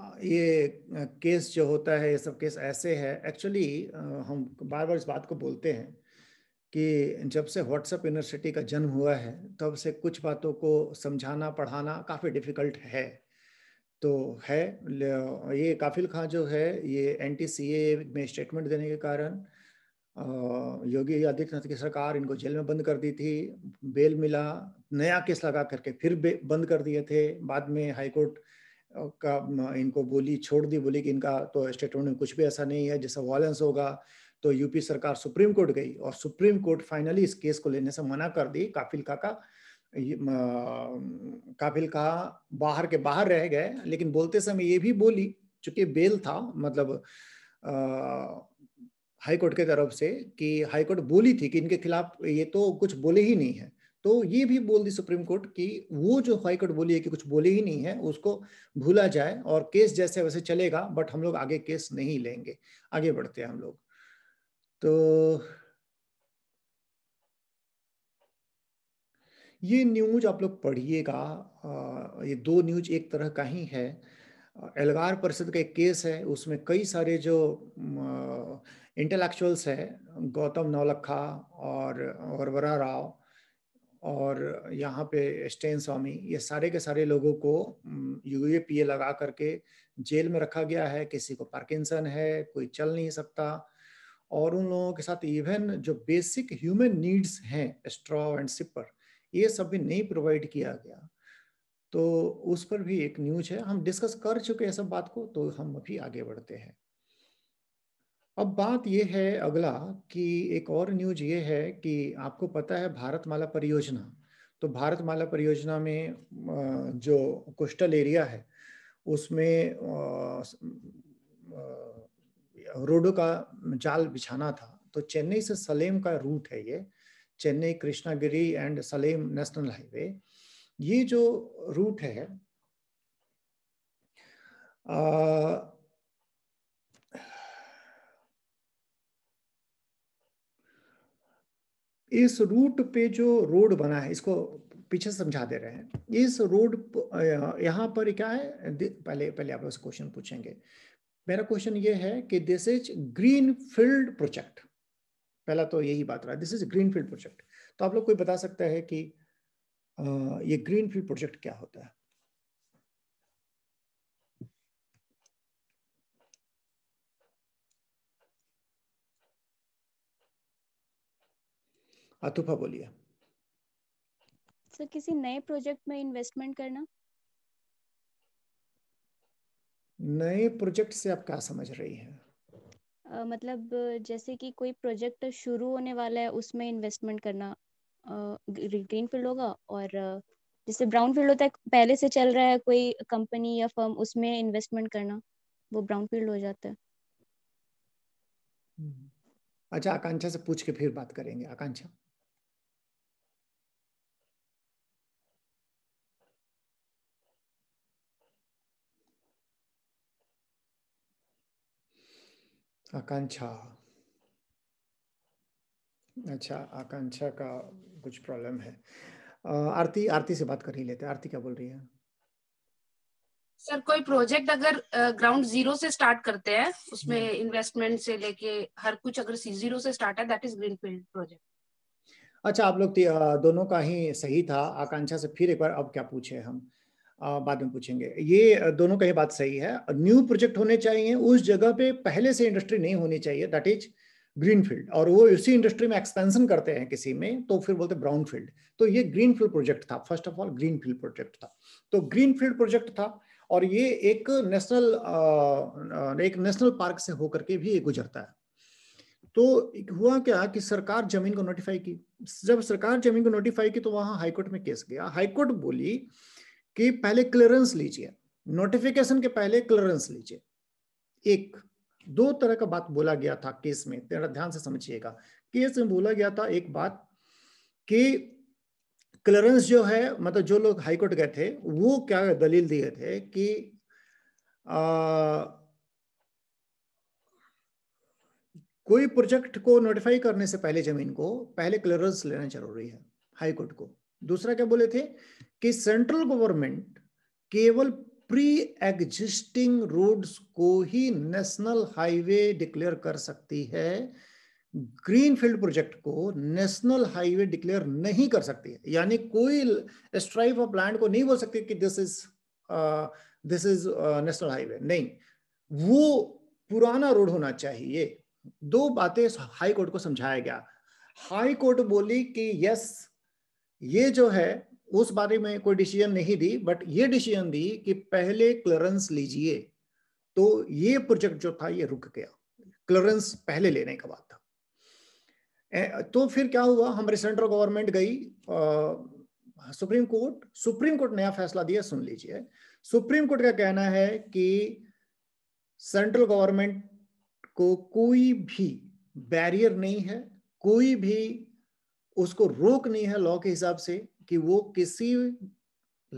आ, ये केस जो होता है ये सब केस ऐसे है एक्चुअली हम बार बार इस बात को बोलते हैं कि जब से व्हाट्सएप यूनिवर्सिटी का जन्म हुआ है तब से कुछ बातों को समझाना पढ़ाना काफ़ी डिफ़िकल्ट है तो है ये काफिल खां जो है ये एन में स्टेटमेंट देने के कारण योगी आदित्यनाथ की सरकार इनको जेल में बंद कर दी थी बेल मिला नया केस लगा करके फिर बंद कर दिए थे बाद में हाईकोर्ट का इनको बोली छोड़ दी बोली कि इनका तो स्टेटमेंट में कुछ भी ऐसा नहीं है जैसा वॉलेंस होगा तो यूपी सरकार सुप्रीम कोर्ट गई और सुप्रीम कोर्ट फाइनली इस केस को लेने से मना कर दी काफिल का काफिल का बाहर के बाहर रह गए लेकिन बोलते समय ये भी बोली चूंकि बेल था मतलब आ, हाईकोर्ट के तरफ से कि हाईकोर्ट बोली थी कि इनके खिलाफ ये तो कुछ बोले ही नहीं है तो ये भी बोल दी सुप्रीम कोर्ट कि वो जो हाईकोर्ट बोली है कि कुछ बोले ही नहीं है उसको भूला जाए और केस जैसे वैसे चलेगा बट हम लोग आगे केस नहीं लेंगे आगे बढ़ते हैं हम लोग तो ये न्यूज आप लोग पढ़िएगा ये दो न्यूज एक तरह का ही है एलगार परिषद का एक केस है उसमें कई सारे जो आ, इंटेलेक्चुअल्स है गौतम नौलखा और वरवरा राव और यहाँ पे स्टेन स्वामी ये सारे के सारे लोगों को यू ए पी ए लगा करके जेल में रखा गया है किसी को पार्किंसन है कोई चल नहीं सकता और उन लोगों के साथ इवन जो बेसिक ह्यूमन नीड्स हैं स्ट्रॉ एंड सिपर ये सब भी नहीं प्रोवाइड किया गया तो उस पर भी एक न्यूज है हम डिस्कस कर चुके हैं सब बात को तो हम अभी आगे बढ़ते हैं अब बात यह है अगला कि एक और न्यूज ये है कि आपको पता है भारतमाला परियोजना तो भारतमाला परियोजना में जो कोस्टल एरिया है उसमें रोडों का जाल बिछाना था तो चेन्नई से सलेम का रूट है ये Chennai Krishnagiri and Salem national highway ये जो रूट है आ, इस रूट पे जो रोड बना है इसको पीछे समझा दे रहे हैं इस रोड यहाँ पर क्या है पहले पहले आप लोग क्वेश्चन पूछेंगे मेरा क्वेश्चन ये है कि this is green field project पहला तो यही बात रहा this is green field project तो आप लोग कोई बता सकता है कि ये ग्रीन फील्ड प्रोजेक्ट क्या होता है अतुफा बोलिए सर किसी नए प्रोजेक्ट में इन्वेस्टमेंट करना नए प्रोजेक्ट से आप क्या समझ रही हैं uh, मतलब जैसे कि कोई प्रोजेक्ट शुरू होने वाला है उसमें इन्वेस्टमेंट करना ग्रीन फील्ड होगा और uh, जैसे ब्राउन फील्ड होता है पहले से चल रहा है कोई कंपनी या फर्म उसमें इन्वेस्टमेंट करना वो ब्राउन फील्ड हो जाता है हम्म। अच्छा आकांक्षा से पूछ के फिर बात करेंगे आकांक्षा आकांक्षा अच्छा आकांक्षा का कुछ प्रॉब्लम है आरती आरती से बात कर ही लेते आरती क्या बोल रही है सर कोई प्रोजेक्ट अगर ग्राउंड जीरो से स्टार्ट करते हैं उसमें इन्वेस्टमेंट हम्म। से लेके हर कुछ अगर सी जीरो से स्टार्ट है दैट इज ग्रीनफील्ड प्रोजेक्ट अच्छा आप लोग दोनों का ही सही था आकांक्षा से फिर एक बार अब क्या पूछे हम बाद में पूछेंगे ये दोनों का ये बात सही है न्यू प्रोजेक्ट होने चाहिए उस जगह पे पहले से इंडस्ट्री नहीं होनी चाहिए दैट इज ग्रीन फील्ड और वो इसी इंडस्ट्री में एक्सपेंशन करते हैं किसी में तो फिर बोलते ब्राउन फील्ड तो ये ग्रीन फील्ड प्रोजेक्ट था first of all green field project था तो ग्रीन फील्ड प्रोजेक्ट था और ये एक नेशनल एक नेशनल पार्क से होकर के भी गुजरता है तो हुआ क्या कि सरकार जमीन को नोटिफाई की जब सरकार जमीन को नोटिफाई की तो वहां हाईकोर्ट में केस गया हाईकोर्ट बोली कि पहले क्लियरेंस लीजिए नोटिफिकेशन के पहले क्लियरेंस लीजिए एक दो तरह का बात बोला गया था केस में तेरा ध्यान से समझिएगा केस में बोला गया था एक बात कि क्लियरेंस जो है मतलब जो लोग हाईकोर्ट गए थे वो क्या दलील दिए थे कि आ, कोई प्रोजेक्ट को नोटिफाई करने से पहले जमीन को पहले क्लियरेंस लेना जरूरी है हाईकोर्ट को दूसरा क्या बोले थे कि सेंट्रल गवर्नमेंट केवल प्री एग्जिस्टिंग रोड्स को ही नेशनल हाईवे डिक्लेयर कर सकती है ग्रीनफील्ड प्रोजेक्ट को नेशनल हाईवे डिक्लेयर नहीं कर सकती है यानी कोई स्ट्राइप ऑफ लैंड को नहीं बोल सकती कि this is this is national highway नहीं वो पुराना रोड होना चाहिए दो बातें हाई कोर्ट को समझाया गया हाई कोर्ट बोली कि यस ये जो है उस बारे में कोई डिसीजन नहीं दी बट ये डिसीजन दी कि पहले क्लियरेंस लीजिए तो ये प्रोजेक्ट जो था ये रुक गया क्लियरेंस पहले लेने का बात था तो फिर क्या हुआ हमारी सेंट्रल गवर्नमेंट गई आ, सुप्रीम कोर्ट सुप्रीम कोर्ट नया फैसला दिया सुन लीजिए सुप्रीम कोर्ट का कहना है कि सेंट्रल गवर्नमेंट को कोई भी बैरियर नहीं है कोई भी उसको रोक नहीं है लॉ के हिसाब से कि वो किसी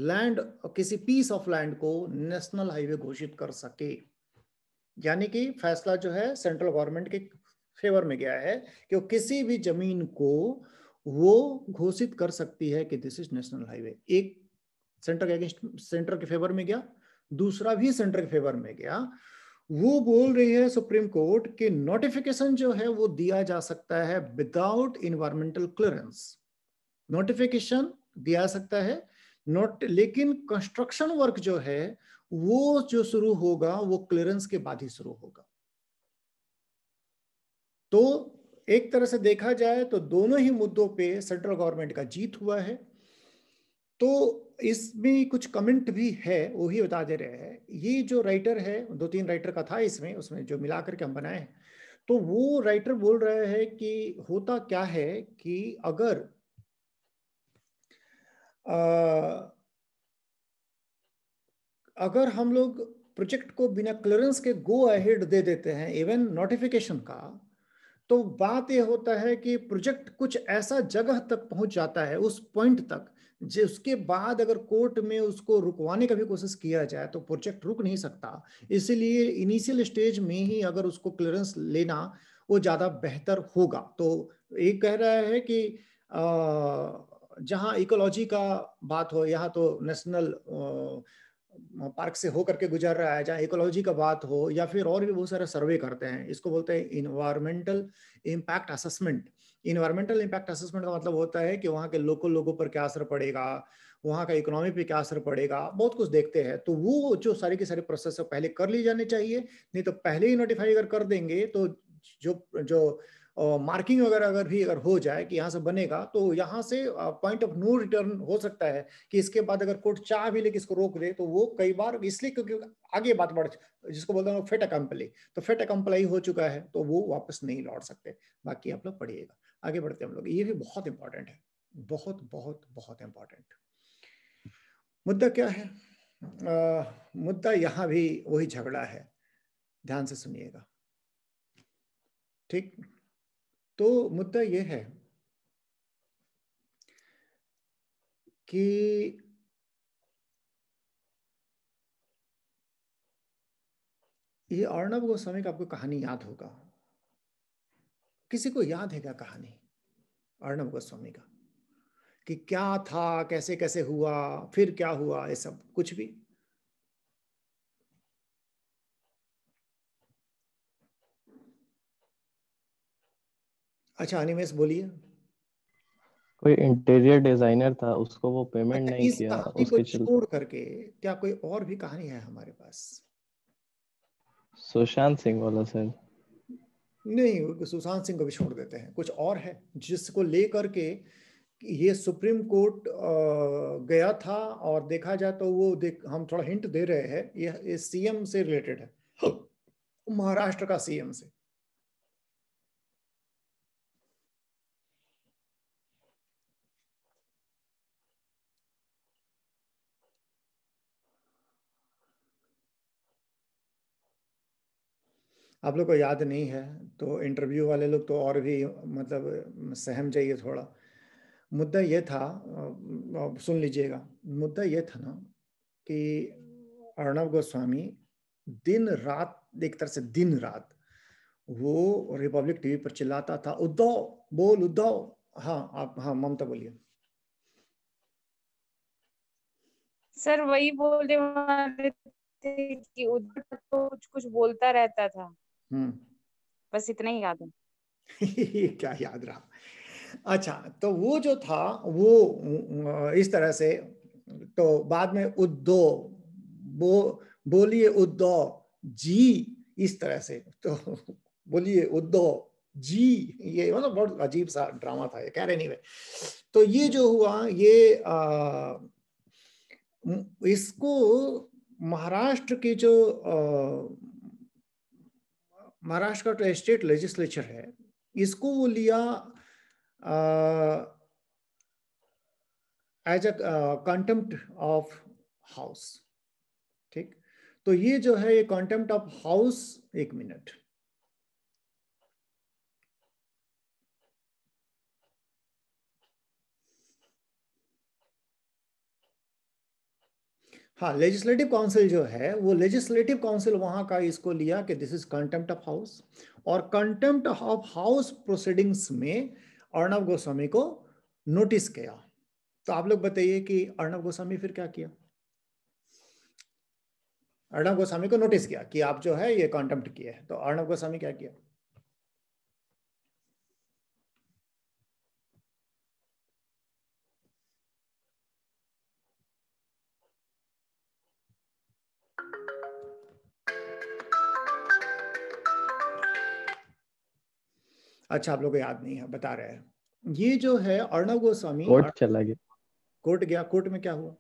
लैंड किसी पीस ऑफ लैंड को नेशनल हाईवे घोषित कर सके यानी कि फैसला जो है सेंट्रल गवर्नमेंट के फेवर में गया है कि वो किसी भी जमीन को वो घोषित कर सकती है कि दिस इज नेशनल हाईवे एक सेंटर के अगेंस्ट सेंटर के फेवर में गया दूसरा भी सेंटर के फेवर में गया वो बोल रही है सुप्रीम कोर्ट कि नोटिफिकेशन जो है वो दिया जा सकता है विदाउट इन्वायरमेंटल क्लियरेंस नोटिफिकेशन दिया सकता है नोट लेकिन कंस्ट्रक्शन वर्क जो है वो जो शुरू होगा वो क्लियरेंस के बाद ही शुरू होगा तो एक तरह से देखा जाए तो दोनों ही मुद्दों पे सेंट्रल गवर्नमेंट का जीत हुआ है तो इसमें कुछ कमेंट भी है वो ही बता दे रहे हैं ये जो राइटर है दो तीन राइटर का था इसमें उसमें जो मिला करके हम बनाए हैं तो वो राइटर बोल रहे हैं कि होता क्या है कि अगर आ, अगर हम लोग प्रोजेक्ट को बिना क्लियरेंस के गो अहेड दे देते हैं इवन नोटिफिकेशन का तो बात यह होता है कि प्रोजेक्ट कुछ ऐसा जगह तक पहुंच जाता है उस पॉइंट तक जिसके बाद अगर कोर्ट में उसको रुकवाने का भी कोशिश किया जाए तो प्रोजेक्ट रुक नहीं सकता इसलिए इनिशियल स्टेज में ही अगर उसको क्लियरेंस लेना वो ज़्यादा बेहतर होगा तो एक कह रहा है कि जहाँ इकोलॉजी का बात हो यहाँ तो नेशनल पार्क से होकर के गुजर रहा है जहाँ इकोलॉजी का बात हो या फिर और भी बहुत सारे सर्वे करते हैं इसको बोलते हैं environmental impact assessment environmental impact assessment का मतलब होता है कि वहाँ के लोकल लोगों पर क्या असर पड़ेगा वहाँ का इकोनॉमी पे क्या असर पड़ेगा बहुत कुछ देखते हैं तो वो जो सारी के सारी प्रोसेस है पहले कर ली जानी चाहिए नहीं तो पहले ही नोटिफाई अगर कर देंगे तो जो जो मार्किंग वगैरह अगर भी अगर हो जाए कि यहाँ से बनेगा तो यहाँ से पॉइंट ऑफ नो रिटर्न हो सकता है कि इसके बाद अगर कोर्ट चाह भी लेके इसको रोक दे तो वो कई बार इसलिए क्योंकि आगे बात बढ़ जिसको बोलते हैं फेट अकम्पली तो फेट अकम्पलाई हो चुका है तो वो वापस नहीं लौट सकते बाकी आप लोग पढ़िएगा आगे बढ़ते हम लोग ये भी बहुत इंपॉर्टेंट है बहुत बहुत बहुत इंपॉर्टेंट मुद्दा क्या है आ, मुद्दा यहां भी वही झगड़ा है ध्यान से सुनिएगा ठीक तो मुद्दा यह है कि ये अर्णब गोस्वामी का आपको कहानी याद होगा किसी को याद है क्या कहानी अर्णब गोस्वामी का कि क्या था कैसे कैसे हुआ फिर क्या हुआ ये सब कुछ भी अच्छा अनिमेश बोलिए कोई इंटीरियर डिजाइनर था उसको वो पेमेंट अच्छा, नहीं किया उसके छोड़ करके क्या कोई और भी कहानी है हमारे पास सुशांत सिंह वाला सर नहीं सुशांत सिंह को भी छोड़ देते हैं कुछ और है जिसको लेकर के ये सुप्रीम कोर्ट गया था और देखा जाए तो वो देख हम थोड़ा हिंट दे रहे हैं ये, ये सीएम से रिलेटेड है हाँ। महाराष्ट्र का सीएम से आप लोग को याद नहीं है तो इंटरव्यू वाले लोग तो और भी मतलब सहम जाइए थोड़ा मुद्दा ये था सुन लीजिएगा मुद्दा ये था ना कि अर्णव गोस्वामी दिन रात एक तरह से दिन रात वो रिपब्लिक टीवी पर चिल्लाता था उद्धव बोल उद्धव हाँ आप हाँ ममता बोलिए सर वही बोलते थे कि उद्धव तो कुछ कुछ बोलता रहता था हम्म। बस इतना ही याद है क्या याद रहा अच्छा तो वो जो था वो इस तरह से तो बाद में उद्दो बो बोलिए उद्दो जी इस तरह से तो बोलिए उद्दो जी ये मतलब बहुत अजीब सा ड्रामा था ये कह रहे नहीं वे तो ये जो हुआ ये आ, इसको महाराष्ट्र के जो आ, महाराष्ट्र का जो तो स्टेट लेजिस्लेचर है इसको वो लिया as a contempt of house ठीक तो ये जो है ये कंटेम्प्ट ऑफ हाउस एक मिनट हाँ लेजिस्लेटिव काउंसिल जो है वो लेजिस्लेटिव काउंसिल वहां का इसको लिया कि this is contempt of house और कंटेम्प्ट ऑफ हाउस प्रोसीडिंग्स में अर्णव गोस्वामी को नोटिस किया तो आप लोग बताइए कि अर्णव गोस्वामी फिर क्या किया अर्णव गोस्वामी को नोटिस किया कि आप जो है ये कॉन्टेम्प्ट किए तो अर्णव गोस्वामी क्या किया अच्छा आप लोग को याद नहीं है बता रहे हैं ये जो है अर्णव गोस्वामी कोर्ट चला गया कोर्ट गया कोर्ट में क्या हुआ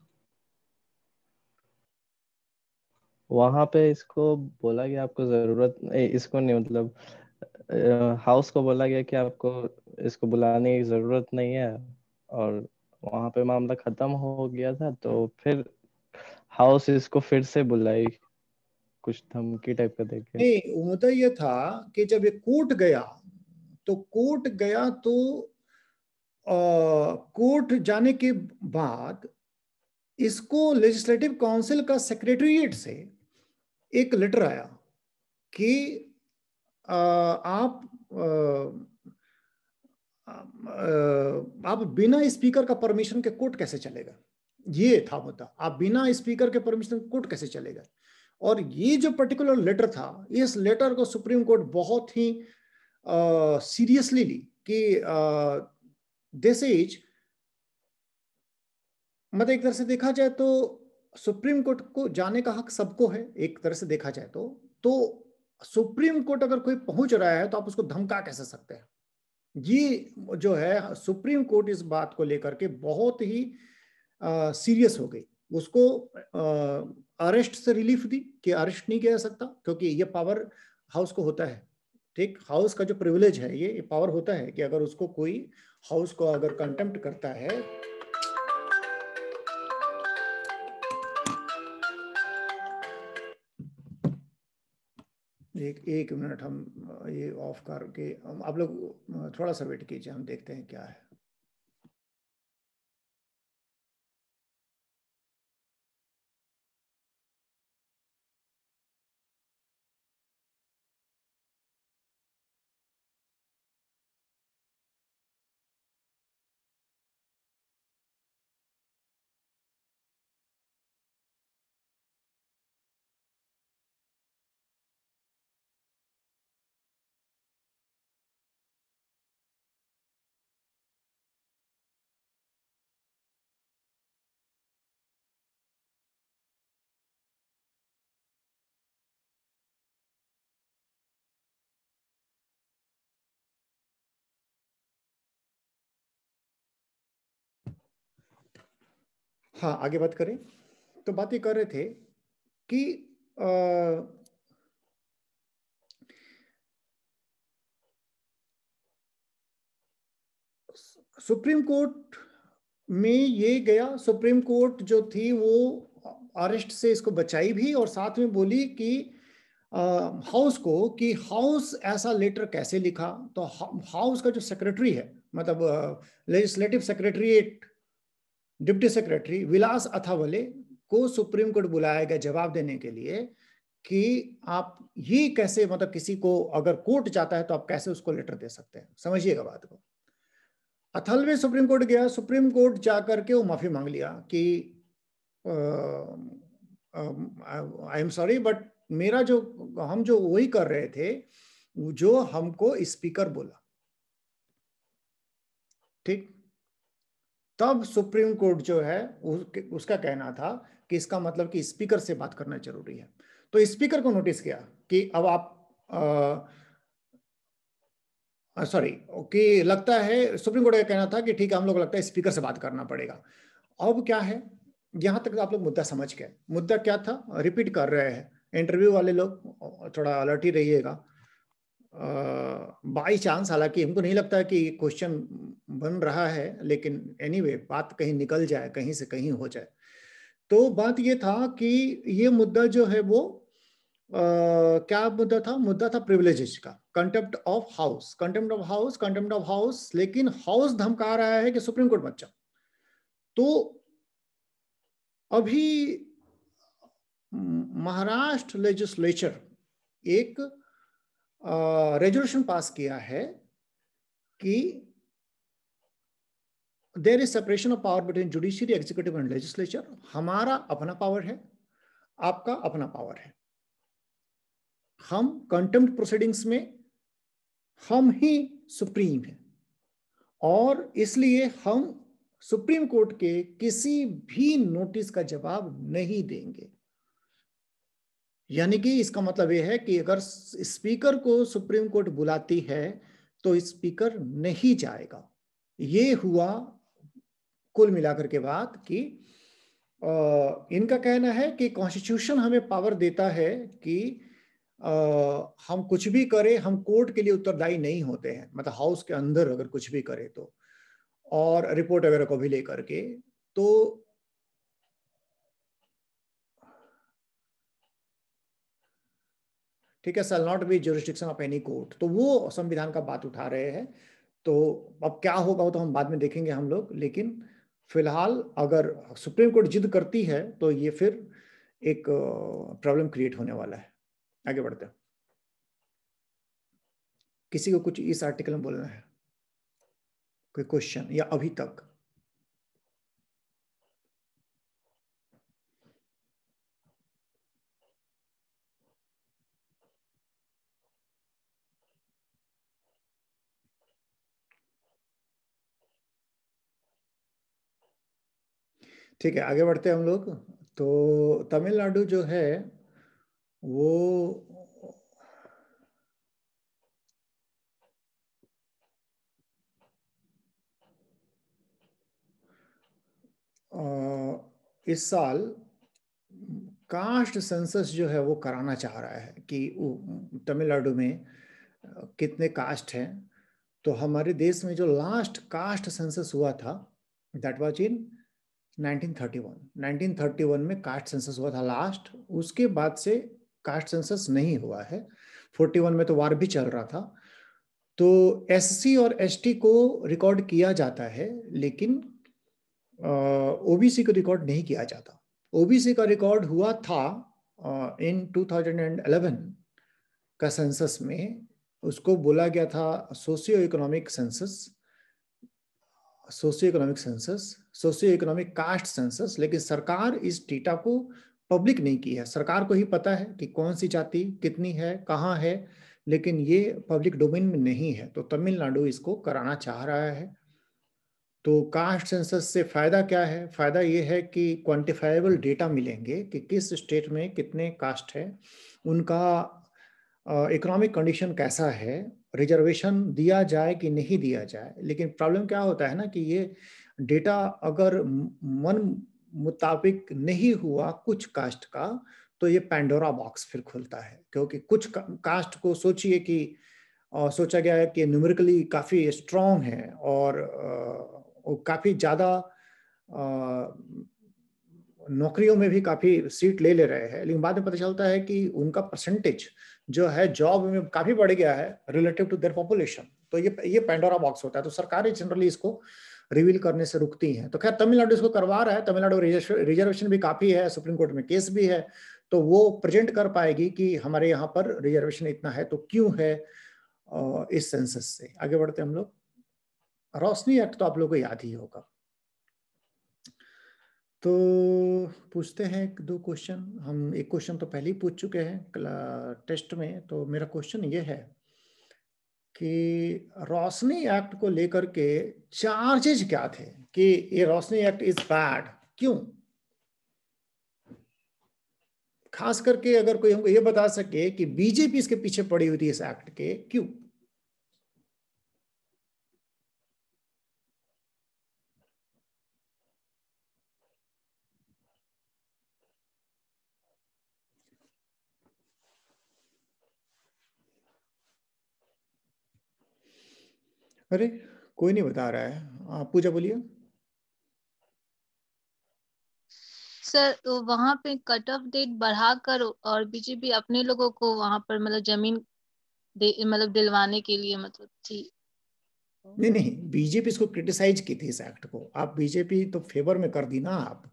वहां पे इसको बोला गया आपको जरूरत ए, इसको नहीं मतलब हाउस को बोला गया कि आपको इसको बुलाने की जरूरत नहीं है और वहां पे मामला खत्म हो गया था तो फिर हाउस इसको फिर से बुलाई कुछ धमकी टाइप का देखे नहीं होता ये था कि जब ये कोर्ट गया तो कोर्ट गया तो कोर्ट जाने के बाद इसको लेजिस्लेटिव काउंसिल का सेक्रेटरीट से एक लेटर आया कि आ, आप आ, आप बिना स्पीकर का परमिशन के कोर्ट कैसे चलेगा ये था मुद्दा आप बिना स्पीकर के परमिशन कोर्ट कैसे चलेगा और ये जो पर्टिकुलर लेटर था इस लेटर को सुप्रीम कोर्ट बहुत ही सीरियसली ली कि दिस इज मतलब एक तरह से देखा जाए तो सुप्रीम कोर्ट को जाने का हक सबको है एक तरह से देखा जाए तो तो सुप्रीम कोर्ट अगर कोई पहुंच रहा है तो आप उसको धमका कैसे सकते हैं ये जो है सुप्रीम कोर्ट इस बात को लेकर के बहुत ही सीरियस हो गई उसको अरेस्ट से रिलीफ दी कि अरेस्ट नहीं किया जा सकता क्योंकि ये पावर हाउस को होता है ठीक हाउस का जो प्रिविलेज है ये पावर होता है कि अगर उसको कोई हाउस को अगर कंटेम्प्ट करता है एक एक मिनट हम ये ऑफ करके आप लोग थोड़ा सा वेट कीजिए हम देखते हैं क्या है हाँ आगे बात करें तो बात ये कर रहे थे कि आ, सुप्रीम कोर्ट में ये गया सुप्रीम कोर्ट जो थी वो अरेस्ट से इसको बचाई भी और साथ में बोली कि हाउस को कि हाउस ऐसा लेटर कैसे लिखा तो हाउस का जो सेक्रेटरी है मतलब legislative secretariat deputy secretary Vilas Athawale को सुप्रीम कोर्ट बुलाया गया जवाब देने के लिए कि आप ये कैसे मतलब किसी को अगर कोर्ट जाता है तो आप कैसे उसको लेटर दे सकते हैं समझिएगा बात को अथलवे सुप्रीम कोर्ट गया सुप्रीम कोर्ट जा करके वो माफी मांग लिया कि आई एम सॉरी बट मेरा जो हम जो वही कर रहे थे जो हमको स्पीकर बोला ठीक तब सुप्रीम कोर्ट जो है उसका कहना था कि इसका मतलब कि स्पीकर से बात करना जरूरी है तो स्पीकर को नोटिस किया कि अब आप सॉरी कि लगता है सुप्रीम कोर्ट का कहना था कि ठीक है हम लोग लगता है स्पीकर से बात करना पड़ेगा अब क्या है यहां तक आप लोग मुद्दा समझ गए मुद्दा क्या था रिपीट कर रहे हैं इंटरव्यू वाले लोग थोड़ा अलर्ट ही रहिएगा बाई चांस हालांकि हमको नहीं लगता कि क्वेश्चन बन रहा है लेकिन एनीवे anyway, बात कहीं निकल जाए कहीं से कहीं हो जाए तो बात ये था कि ये मुद्दा जो है वो आ, क्या मुद्दा था मुद्दा था प्रिविलेजेस का contempt of house contempt of house contempt of house लेकिन हाउस धमका रहा है कि सुप्रीम कोर्ट बच्चा तो अभी महाराष्ट्र लेजिस्लेचर एक रेजोल्यूशन पास किया है कि there is separation of power between judiciary executive and legislature हमारा अपना पावर है आपका अपना पावर है हम कंटेम्प्ट प्रोसीडिंग्स में हम ही सुप्रीम हैं और इसलिए हम सुप्रीम कोर्ट के किसी भी नोटिस का जवाब नहीं देंगे यानी कि इसका मतलब यह है कि अगर स्पीकर को सुप्रीम कोर्ट बुलाती है तो स्पीकर नहीं जाएगा ये हुआ कुल मिलाकर के बात कि आ, इनका कहना है कि कॉन्स्टिट्यूशन हमें पावर देता है कि आ, हम कुछ भी करें हम कोर्ट के लिए उत्तरदायी नहीं होते हैं मतलब हाउस के अंदर अगर कुछ भी करें तो और रिपोर्ट वगैरह को भी लेकर के तो ठीक है shall not be jurisdiction of any court तो वो संविधान का बात उठा रहे हैं तो अब क्या होगा वो तो हम बाद में देखेंगे हम लोग लेकिन फिलहाल अगर सुप्रीम कोर्ट जिद करती है तो ये फिर एक प्रॉब्लम क्रिएट होने वाला है आगे बढ़ते हैं किसी को कुछ इस आर्टिकल में बोलना है कोई क्वेश्चन या अभी तक ठीक है आगे बढ़ते हैं हम लोग तो तमिलनाडु जो है वो इस साल कास्ट सेंसस जो है वो कराना चाह रहा है कि तमिलनाडु में कितने कास्ट हैं तो हमारे देश में जो लास्ट कास्ट सेंसस हुआ था दैट वाज इन 1931 1931 में कास्ट सेंसस हुआ था लास्ट उसके बाद से कास्ट सेंसस नहीं हुआ है 41 में तो वार भी चल रहा था तो एससी और एसटी को रिकॉर्ड किया जाता है लेकिन ओबीसी को रिकॉर्ड नहीं किया जाता ओबीसी का रिकॉर्ड हुआ था इन 2011 का सेंसस में उसको बोला गया था socio economic census socio economic census socio economic caste census लेकिन सरकार इस डेटा को पब्लिक नहीं की है सरकार को ही पता है कि कौन सी जाति कितनी है कहाँ है लेकिन ये पब्लिक डोमेन में नहीं है तो तमिलनाडु इसको कराना चाह रहा है तो कास्ट सेंसस से फ़ायदा क्या है फ़ायदा ये है कि क्वांटिफाइबल डेटा मिलेंगे कि किस स्टेट में कितने कास्ट है उनका इकोनॉमिक कंडीशन कैसा है रिजर्वेशन दिया जाए कि नहीं दिया जाए लेकिन प्रॉब्लम क्या होता है ना कि ये डेटा अगर मन मुताबिक नहीं हुआ कुछ कास्ट का तो ये पैंडोरा बॉक्स फिर खुलता है क्योंकि कुछ कास्ट को सोचिए कि आ, सोचा गया है कि न्यूमेरिकली काफ़ी स्ट्रॉन्ग है और, और काफ़ी ज़्यादा नौकरियों में भी काफ़ी सीट ले ले रहे हैं लेकिन बाद में पता चलता है कि उनका परसेंटेज जो है जॉब में काफी बढ़ गया है रिलेटिव टू देयर पॉपुलेशन तो ये ये पेंडोरा बॉक्स होता है तो सरकारें जनरली इसको रिवील करने से रुकती हैं तो खैर तमिलनाडु इसको करवा रहा है तमिलनाडु रिजर्वेशन भी काफी है सुप्रीम कोर्ट में केस भी है तो वो प्रेजेंट कर पाएगी कि हमारे यहाँ पर रिजर्वेशन इतना है तो क्यों है इस सेंसस से आगे बढ़ते हम लोग रोशनी एक्ट तो आप लोगों को याद ही होगा तो पूछते हैं दो क्वेश्चन हम एक क्वेश्चन तो पहले ही पूछ चुके हैं टेस्ट में तो मेरा क्वेश्चन ये है कि रोशनी एक्ट को लेकर के चार्जेज क्या थे कि ये रोशनी एक्ट इज बैड क्यों खास करके अगर कोई हमको ये बता सके कि बीजेपी इसके पीछे पड़ी हुई थी इस एक्ट के क्यों अरे कोई नहीं बता रहा है आप पूजा बोलिए सर तो वहाँ पे कट ऑफ डेट बढ़ाकर और बीजेपी अपने लोगों को वहाँ पर मतलब जमीन मतलब दिलवाने के लिए मतलब थी नहीं नहीं बीजेपी इसको क्रिटिसाइज की थी इस एक्ट को आप बीजेपी तो फेवर में कर दी ना आप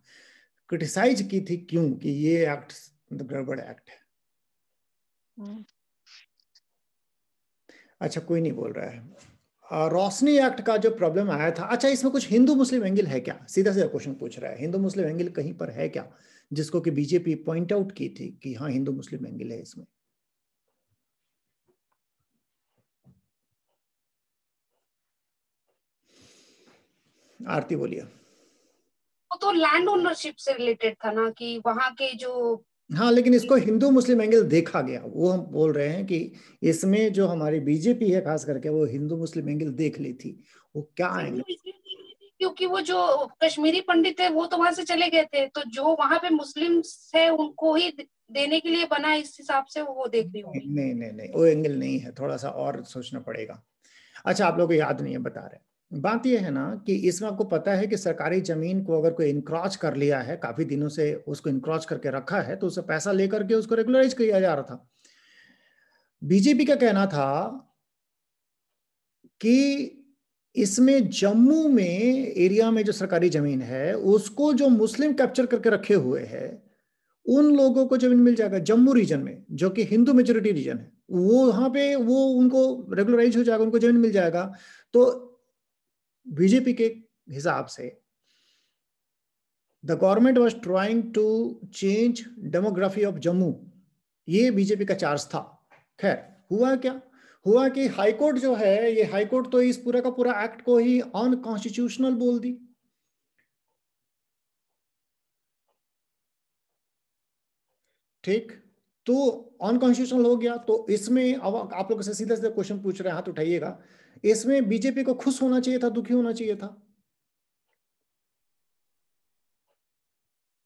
क्रिटिसाइज की थी क्यों कि ये एक्ट मतलब गड़बड़ एक्ट है हम्म। अच्छा कोई नहीं बोल रहा है रोशनी एक्ट का जो प्रॉब्लम आया था अच्छा इसमें कुछ हिंदू मुस्लिम एंगल है क्या सीधा सीधा क्वेश्चन पूछ रहा है हिंदू मुस्लिम एंगल कहीं पर है क्या जिसको कि बीजेपी पॉइंट आउट की थी कि हाँ हिंदू मुस्लिम एंगल है इसमें आरती बोलिए वो तो लैंड ओनरशिप से रिलेटेड था ना कि वहां के जो हाँ लेकिन इसको हिंदू मुस्लिम एंगल देखा गया वो हम बोल रहे हैं कि इसमें जो हमारी बीजेपी है खास करके वो हिंदू मुस्लिम एंगल देख ली थी वो क्या एंगल क्योंकि वो जो कश्मीरी पंडित है वो तो वहां से चले गए थे तो जो वहां पे मुस्लिम है उनको ही देने के लिए बना इस हिसाब से वो देख रही होगी नहीं नहीं नहीं वो एंगल नहीं है थोड़ा सा और सोचना पड़ेगा अच्छा आप लोग को याद नहीं है बता रहे बात यह है ना कि इसमें आपको पता है कि सरकारी जमीन को अगर कोई इंक्रॉच कर लिया है काफी दिनों से उसको इंक्रॉच करके रखा है तो उसे पैसा लेकर के उसको रेगुलराइज किया जा रहा था बीजेपी का कहना था कि इसमें जम्मू में एरिया में जो सरकारी जमीन है उसको जो मुस्लिम कैप्चर करके रखे हुए है उन लोगों को जमीन मिल जाएगा जम्मू रीजन में जो कि हिंदू मेजोरिटी रीजन है वो वहां पे वो उनको रेगुलराइज हो जाएगा उनको जमीन मिल जाएगा तो बीजेपी के हिसाब से the government was trying to change demography of Jammu ये बीजेपी का चार्ज था खैर हुआ क्या हुआ कि हाईकोर्ट जो है ये हाईकोर्ट तो इस पूरा का पूरा एक्ट को ही अनकॉन्स्टिट्यूशनल बोल दी ठीक तो अनकॉन्स्टिट्यूशनल हो गया तो इसमें अब आप लोग से सीधा सीधा क्वेश्चन पूछ रहे हैं हाथ उठाइएगा इसमें बीजेपी को खुश होना चाहिए था दुखी होना चाहिए था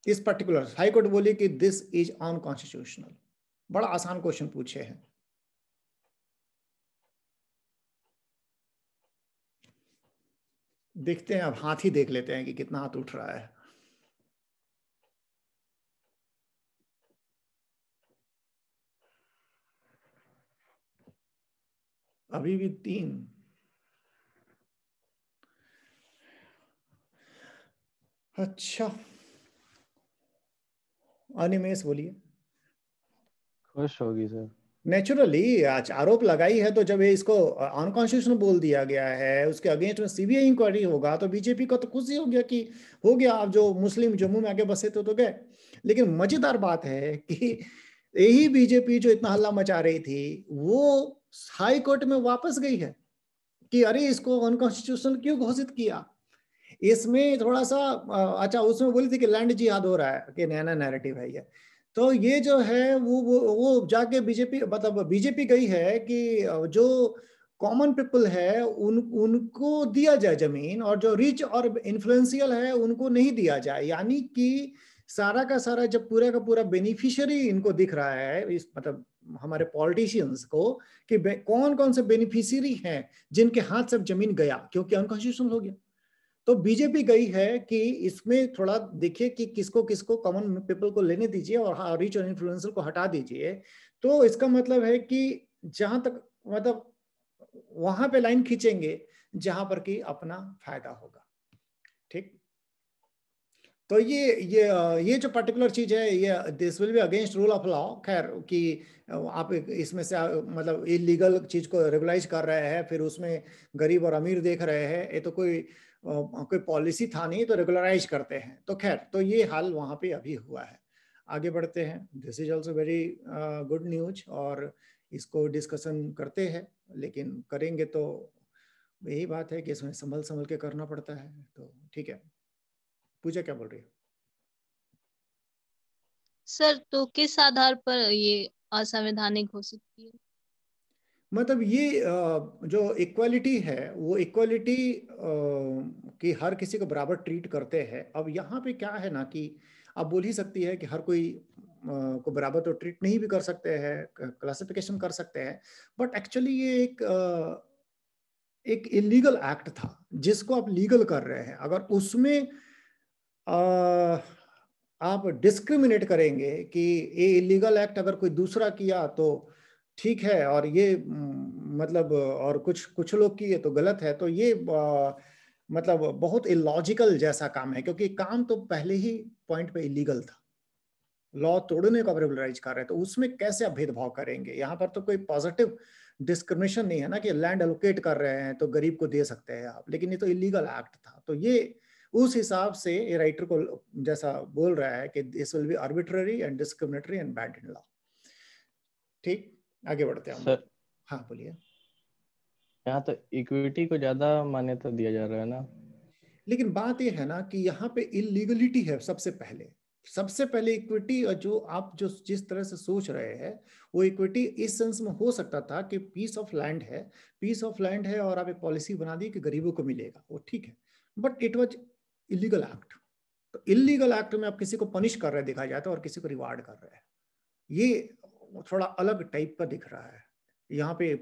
इस पर्टिकुलर हाईकोर्ट बोली कि दिस इज अनकॉन्स्टिट्यूशनल बड़ा आसान क्वेश्चन पूछे हैं देखते हैं अब हाथ ही देख लेते हैं कि कितना हाथ उठ रहा है अभी भी तीन अच्छा अनिमेश बोलिए खुश होगी सर नेचुरली आज आरोप लगाई है तो जब ये इसको अनकॉन्स्टिट्यूशनल बोल दिया गया है उसके अगेंस्ट में सीबीआई इंक्वायरी होगा तो बीजेपी का तो खुशी हो गया कि हो गया आप जो मुस्लिम जम्मू में आके बसे थे तो गए लेकिन मजेदार बात है कि यही बीजेपी जो इतना हल्ला मचा रही थी वो हाई कोर्ट में वापस गई है कि अरे इसको अनकॉन्स्टिट्यूशनल क्यों घोषित किया इसमें थोड़ा सा अच्छा उसमें बोली थी कि लैंड जी याद हो रहा है कि नया नया नैरेटिव है ये तो ये जो है वो वो वो जाके बीजेपी मतलब बीजेपी गई है कि जो कॉमन पीपल है उन उनको दिया जाए जमीन और जो रिच और इन्फ्लुएंशियल है उनको नहीं दिया जाए यानी कि सारा का सारा जब पूरा का पूरा बेनिफिशियरी इनको दिख रहा है इस मतलब हमारे पॉलिटिशियंस को कि कौन कौन से बेनिफिशियरी हैं जिनके हाथ से जमीन गया क्योंकि अनकॉन्स्टिट्यूशनल हो गया तो बीजेपी गई है कि इसमें थोड़ा देखिए कि किसको किसको कॉमन पीपल को लेने दीजिए और रिच हाँ, और इन्फ्लुएंसर को हटा दीजिए तो इसका मतलब है कि जहां तक मतलब वहां पे लाइन खींचेंगे जहां पर कि अपना फायदा होगा ठीक तो ये ये ये जो पर्टिकुलर चीज है ये this will be against rule of law खैर कि आप इसमें से मतलब इलीगल चीज को रेगुलाइज कर रहे हैं फिर उसमें गरीब और अमीर देख रहे हैं ये तो कोई कोई पॉलिसी था नहीं तो रेगुलराइज करते हैं तो खैर तो ये हाल वहाँ पे अभी हुआ है आगे बढ़ते हैं this is also very good news और इसको डिस्कशन करते हैं लेकिन करेंगे तो यही बात है कि इसमें संभल संभल के करना पड़ता है तो ठीक है पूजा क्या बोल रही है सर तो किस आधार पर ये असंवैधानिक हो सकती है मतलब ये जो इक्वालिटी है वो इक्वालिटी कि हर किसी को बराबर ट्रीट करते हैं अब यहाँ पे क्या है ना कि आप बोल ही सकती है कि हर कोई को बराबर तो ट्रीट नहीं भी कर सकते हैं क्लासिफिकेशन कर सकते हैं बट एक्चुअली ये एक एक इलीगल एक्ट था जिसको आप लीगल कर रहे हैं अगर उसमें आप डिस्क्रिमिनेट करेंगे कि ये इलीगल एक्ट अगर कोई दूसरा किया तो ठीक है और ये मतलब और कुछ कुछ लोग किए तो गलत है तो ये आ, मतलब बहुत इलॉजिकल जैसा काम है क्योंकि काम तो पहले ही पॉइंट पे इलीगल था लॉ तोड़ने का रेगुलराइज कर रहे हैं तो उसमें कैसे आप भेदभाव करेंगे यहाँ पर तो कोई पॉजिटिव डिस्क्रिमिनेशन नहीं है ना कि लैंड एलोकेट कर रहे हैं तो गरीब को दे सकते हैं आप लेकिन ये तो इलीगल एक्ट था तो ये उस हिसाब से ये राइटर को जैसा बोल रहा है कि this will be arbitrary and discriminatory and bad in law ठीक आगे बढ़ते हैं हाँ बोलिए यहाँ तो इक्विटी को ज्यादा मान्यता दिया जा रहा है ना लेकिन बात यह है ना कि यहाँ पे इलीगलिटी है सबसे पहले सबसे पहले इक्विटी और जो आप जो जिस तरह से सोच रहे हैं वो इक्विटी इस सेंस में हो सकता था कि पीस ऑफ लैंड है पीस ऑफ लैंड है और आप एक पॉलिसी बना दी कि गरीबों को मिलेगा वो ठीक है but it was illegal act तो इलीगल एक्ट में आप किसी को पनिश कर रहे देखा जाता है और किसी को रिवार्ड कर रहे ये थोड़ा अलग टाइप का दिख रहा है यहाँ पे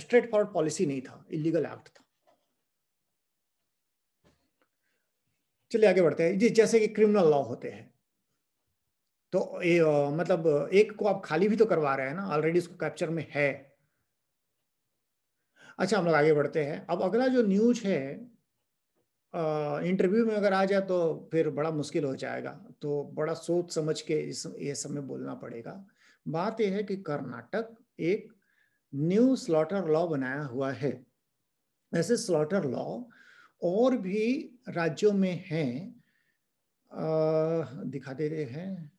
स्ट्रेट फॉरवर्ड पॉलिसी नहीं था इलीगल एक्ट था चलिए आगे बढ़ते हैं जी जैसे कि क्रिमिनल लॉ होते हैं तो ए, ओ, मतलब एक को आप खाली भी तो करवा रहे हैं ना ऑलरेडी उसको कैप्चर में है अच्छा हम लोग आगे बढ़ते हैं अब अगला जो न्यूज है इंटरव्यू में अगर आ जाए तो फिर बड़ा मुश्किल हो जाएगा तो बड़ा सोच समझ के इस ये सब में बोलना पड़ेगा बात यह है कि कर्नाटक एक न्यू स्लॉटर लॉ बनाया हुआ है ऐसे स्लॉटर लॉ और भी राज्यों में हैं दिखा दे रहे हैं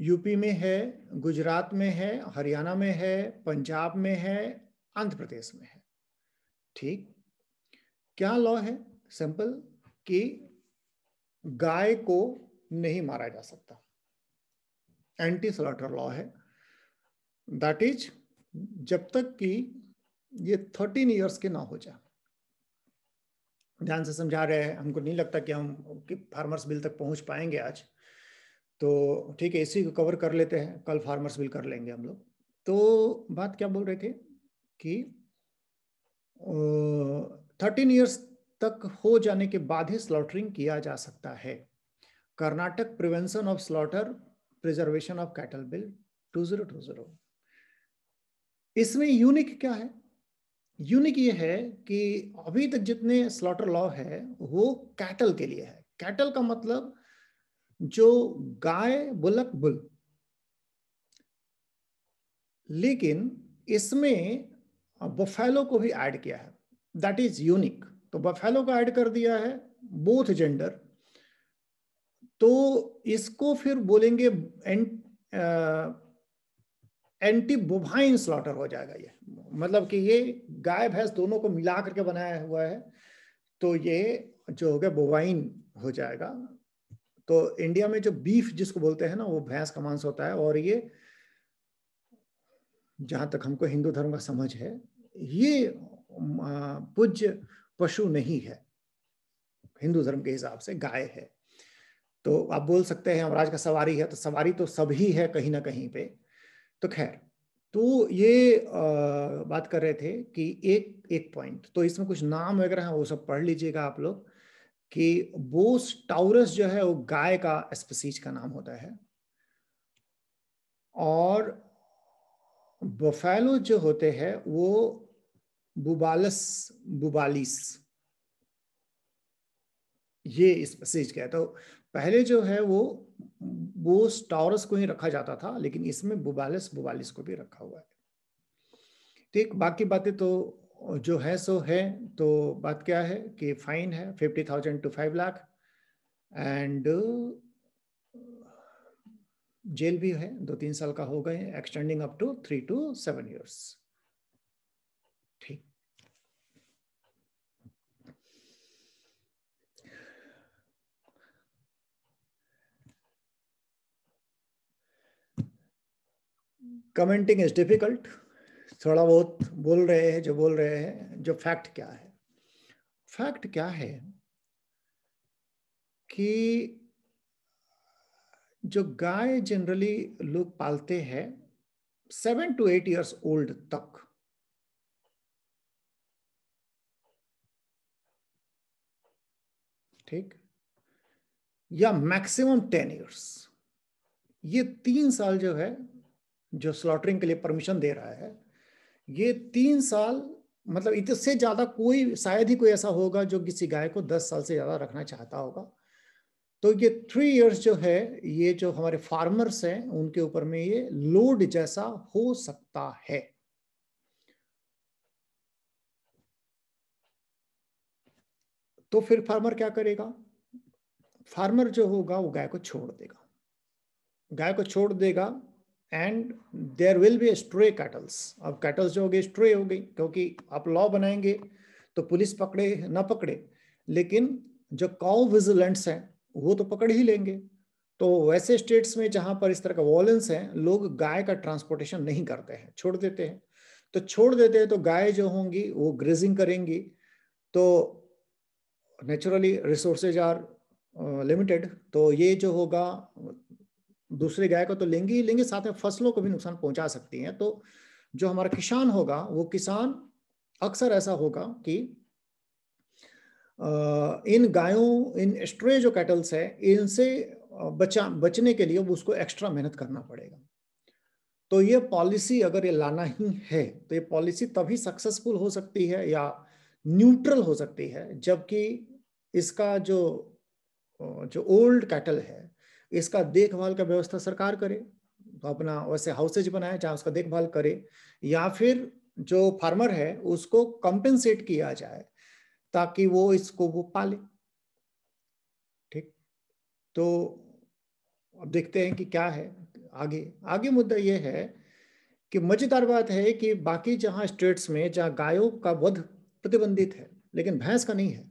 यूपी में है गुजरात में है हरियाणा में है पंजाब में है आंध्र प्रदेश में है ठीक क्या लॉ है सिंपल कि गाय को नहीं मारा जा सकता एंटी स्लॉटर लॉ है दैट इज जब तक कि ये थर्टीन ईयर्स के ना हो जाए ध्यान से समझा रहे हैं हमको नहीं लगता कि हम कि फार्मर्स बिल तक पहुंच पाएंगे आज तो ठीक है इसी को कवर कर लेते हैं कल फार्मर्स बिल कर लेंगे हम लोग तो बात क्या बोल रहे थे कि थर्टीन ईयर्स तक हो जाने के बाद ही स्लॉटरिंग किया जा सकता है Karnataka prevention of slaughter preservation of cattle bill two zero two zero इसमें यूनिक क्या है यूनिक ये है कि अभी तक जितने स्लॉटर लॉ है वो कैटल के लिए है कैटल का मतलब जो गाय बुलक बुल लेकिन इसमें बफेलो को भी ऐड किया है दैट इज यूनिक तो बफेलो को ऐड कर दिया है बोथ जेंडर तो इसको फिर बोलेंगे एंटी बोभाइन स्लॉटर हो जाएगा ये मतलब कि ये गाय भैंस दोनों को मिला करके बनाया हुआ है तो ये जो हो गया बोवाइन हो जाएगा तो इंडिया में जो बीफ जिसको बोलते हैं ना वो भैंस का मांस होता है और ये जहां तक हमको हिंदू धर्म का समझ है ये पूज्य पशु नहीं है हिंदू धर्म के हिसाब से गाय है तो आप बोल सकते हैं हमराज का सवारी है तो सवारी तो सभी है कहीं ना कहीं पे तो खैर तो ये आ, बात कर रहे थे कि एक एक पॉइंट तो इसमें कुछ नाम वगैरह है वो सब पढ़ लीजिएगा आप लोग कि बोस टाउरस जो है वो गाय का स्पीसीज का नाम होता है और बफेलो जो होते हैं वो बुबालस बुबालिस ये इस मैसेज का तो पहले जो है वो वो स्टॉरस को ही रखा जाता था लेकिन इसमें बुबालस बुबालिस को भी रखा हुआ है ठीक तो बाकी बातें तो जो है सो है तो बात क्या है कि फाइन है fifty thousand to five lakh and jail भी है दो तीन साल का हो गए extending up to three to seven years ठीक कमेंटिंग इज डिफिकल्ट थोड़ा बहुत बोल रहे हैं जो बोल रहे हैं जो फैक्ट क्या है फैक्ट क्या है कि जो गाय जनरली लोग पालते हैं seven to eight years old तक ठीक या मैक्सिमम टेन इयर्स ये तीन साल जो है जो स्लॉटरिंग के लिए परमिशन दे रहा है ये तीन साल मतलब इससे ज़्यादा कोई शायद ही कोई ऐसा होगा जो किसी गाय को दस साल से ज़्यादा रखना चाहता होगा तो ये थ्री इयर्स जो है ये जो हमारे फार्मर्स हैं उनके ऊपर में ये लोड जैसा हो सकता है तो फिर फार्मर क्या करेगा फार्मर जो होगा वो गाय को छोड़ देगा गाय को छोड़ देगा and there will be stray cattles अब कैटल्स जो हो गए स्ट्रे हो गई क्योंकि आप लॉ बनाएंगे तो पुलिस पकड़े ना पकड़े लेकिन जो काउ विजिलेंट्स हैं वो तो पकड़ ही लेंगे तो वैसे स्टेट्स में जहां पर इस तरह का वॉलेंस है लोग गाय का ट्रांसपोर्टेशन नहीं करते हैं छोड़ देते हैं तो छोड़ देते हैं तो गाय जो होंगी वो ग्रेजिंग करेंगी तो नेचुरली रिसोर्सेज आर लिमिटेड तो ये जो होगा दूसरे गाय को तो लेंगे ही लेंगे साथ में फसलों को भी नुकसान पहुंचा सकती हैं तो जो हमारा किसान होगा वो किसान अक्सर ऐसा होगा कि इन गायों इन स्ट्रे जो कैटल्स है इनसे बचा बचने के लिए उसको एक्स्ट्रा मेहनत करना पड़ेगा तो ये पॉलिसी अगर ये लाना ही है तो ये पॉलिसी तभी सक्सेसफुल हो सकती है या न्यूट्रल हो सकती है जबकि इसका जो जो ओल्ड कैटल है इसका देखभाल का व्यवस्था सरकार करे तो अपना वैसे हाउसेज बनाए जहाँ उसका देखभाल करे या फिर जो फार्मर है उसको कंपेंसेट किया जाए ताकि वो इसको वो पाले ठीक तो अब देखते हैं कि क्या है आगे आगे मुद्दा ये है कि मजेदार बात है कि बाकी जहां स्टेट्स में जहां गायों का वध प्रतिबंधित है लेकिन भैंस का नहीं है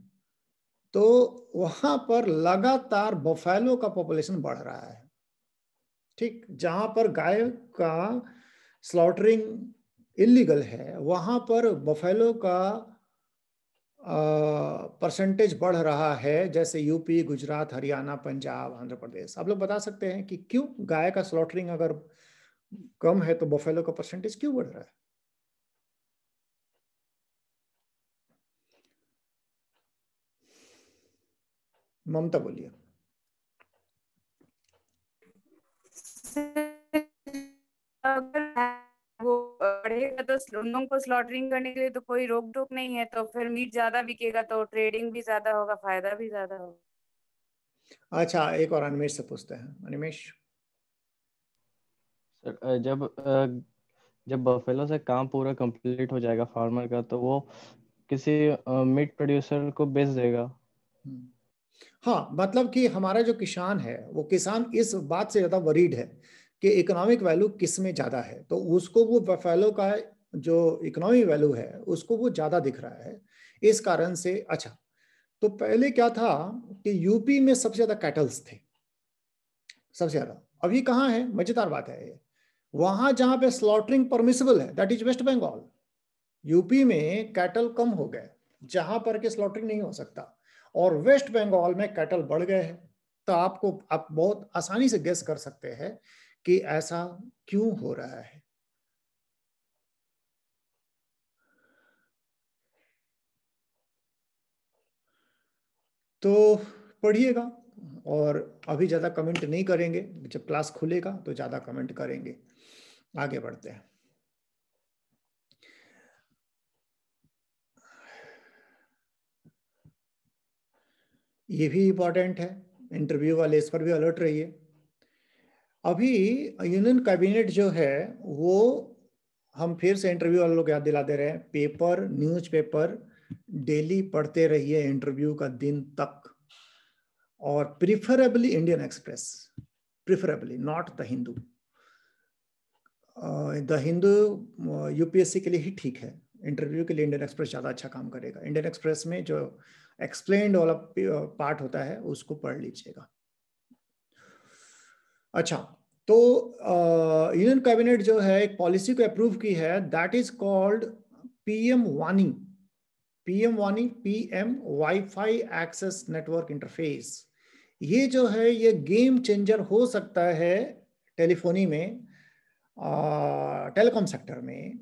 तो वहां पर लगातार बफैलो का पॉपुलेशन बढ़ रहा है ठीक जहां पर गाय का स्लॉटरिंग इलीगल है वहां पर बफैलो का परसेंटेज बढ़ रहा है जैसे यूपी गुजरात हरियाणा पंजाब आंध्र प्रदेश आप लोग बता सकते हैं कि क्यों गाय का स्लॉटरिंग अगर कम है तो बफेलो का परसेंटेज क्यों बढ़ रहा है ममता बोलिए अगर वो बढ़ेगा तो उन लोगों को स्लॉटरिंग करने के लिए तो कोई रोक टोक नहीं है तो फिर मीट ज्यादा बिकेगा तो ट्रेडिंग भी ज्यादा होगा फायदा भी ज्यादा होगा अच्छा एक और अनिमेश से पूछते हैं अनिमेश सर जब जब बफेलो से काम पूरा कंप्लीट हो जाएगा फार्मर का तो वो किसी मीट प्रोड्यूसर को बेच देगा हम्म। हाँ मतलब कि हमारा जो किसान है वो किसान इस बात से ज्यादा वरीड है कि इकोनॉमिक वैल्यू किस में ज़्यादा है तो उसको वो बफेलो का जो इकोनॉमिक वैल्यू है उसको वो ज़्यादा दिख रहा है इस कारण से अच्छा तो पहले क्या था कि यूपी में सबसे ज़्यादा कैटल्स थे सबसे ज़्यादा अभी कहाँ है मजेदार बात है ये वहां जहां पे स्लॉटरिंग परमिसेबल है that is West Bengal UP में कैटल कम हो गए जहां पर के स्लॉटरिंग नहीं हो सकता और वेस्ट बंगाल में कैटल बढ़ गए हैं तो आपको आप बहुत आसानी से गेस कर सकते हैं कि ऐसा क्यों हो रहा है तो पढ़िएगा और अभी ज़्यादा कमेंट नहीं करेंगे जब क्लास खुलेगा तो ज़्यादा कमेंट करेंगे आगे बढ़ते हैं ये भी इम्पोर्टेंट है इंटरव्यू वाले इस पर भी अलर्ट रहिए अभी यूनियन कैबिनेट जो है वो हम फिर से इंटरव्यू वाले लोग याद दिलाते रहे हैं पेपर न्यूज़पेपर डेली पढ़ते रहिए इंटरव्यू का दिन तक और preferably Indian Express preferably not the Hindu the Hindu UPSC के लिए ही ठीक है इंटरव्यू के लिए इंडियन एक्सप्रेस ज़्यादा अच्छा काम करेगा इंडियन एक्सप्रेस में जो एक्सप्लेन वाला पार्ट होता है उसको पढ़ लीजिएगा अच्छा तो यूनियन कैबिनेट जो है एक पॉलिसी को अप्रूव की है दैट इज कॉल्ड पीएम वानी पीएम वानी PM wifi access network interface ये जो है ये गेम चेंजर हो सकता है टेलीफोनी में टेलीकॉम सेक्टर में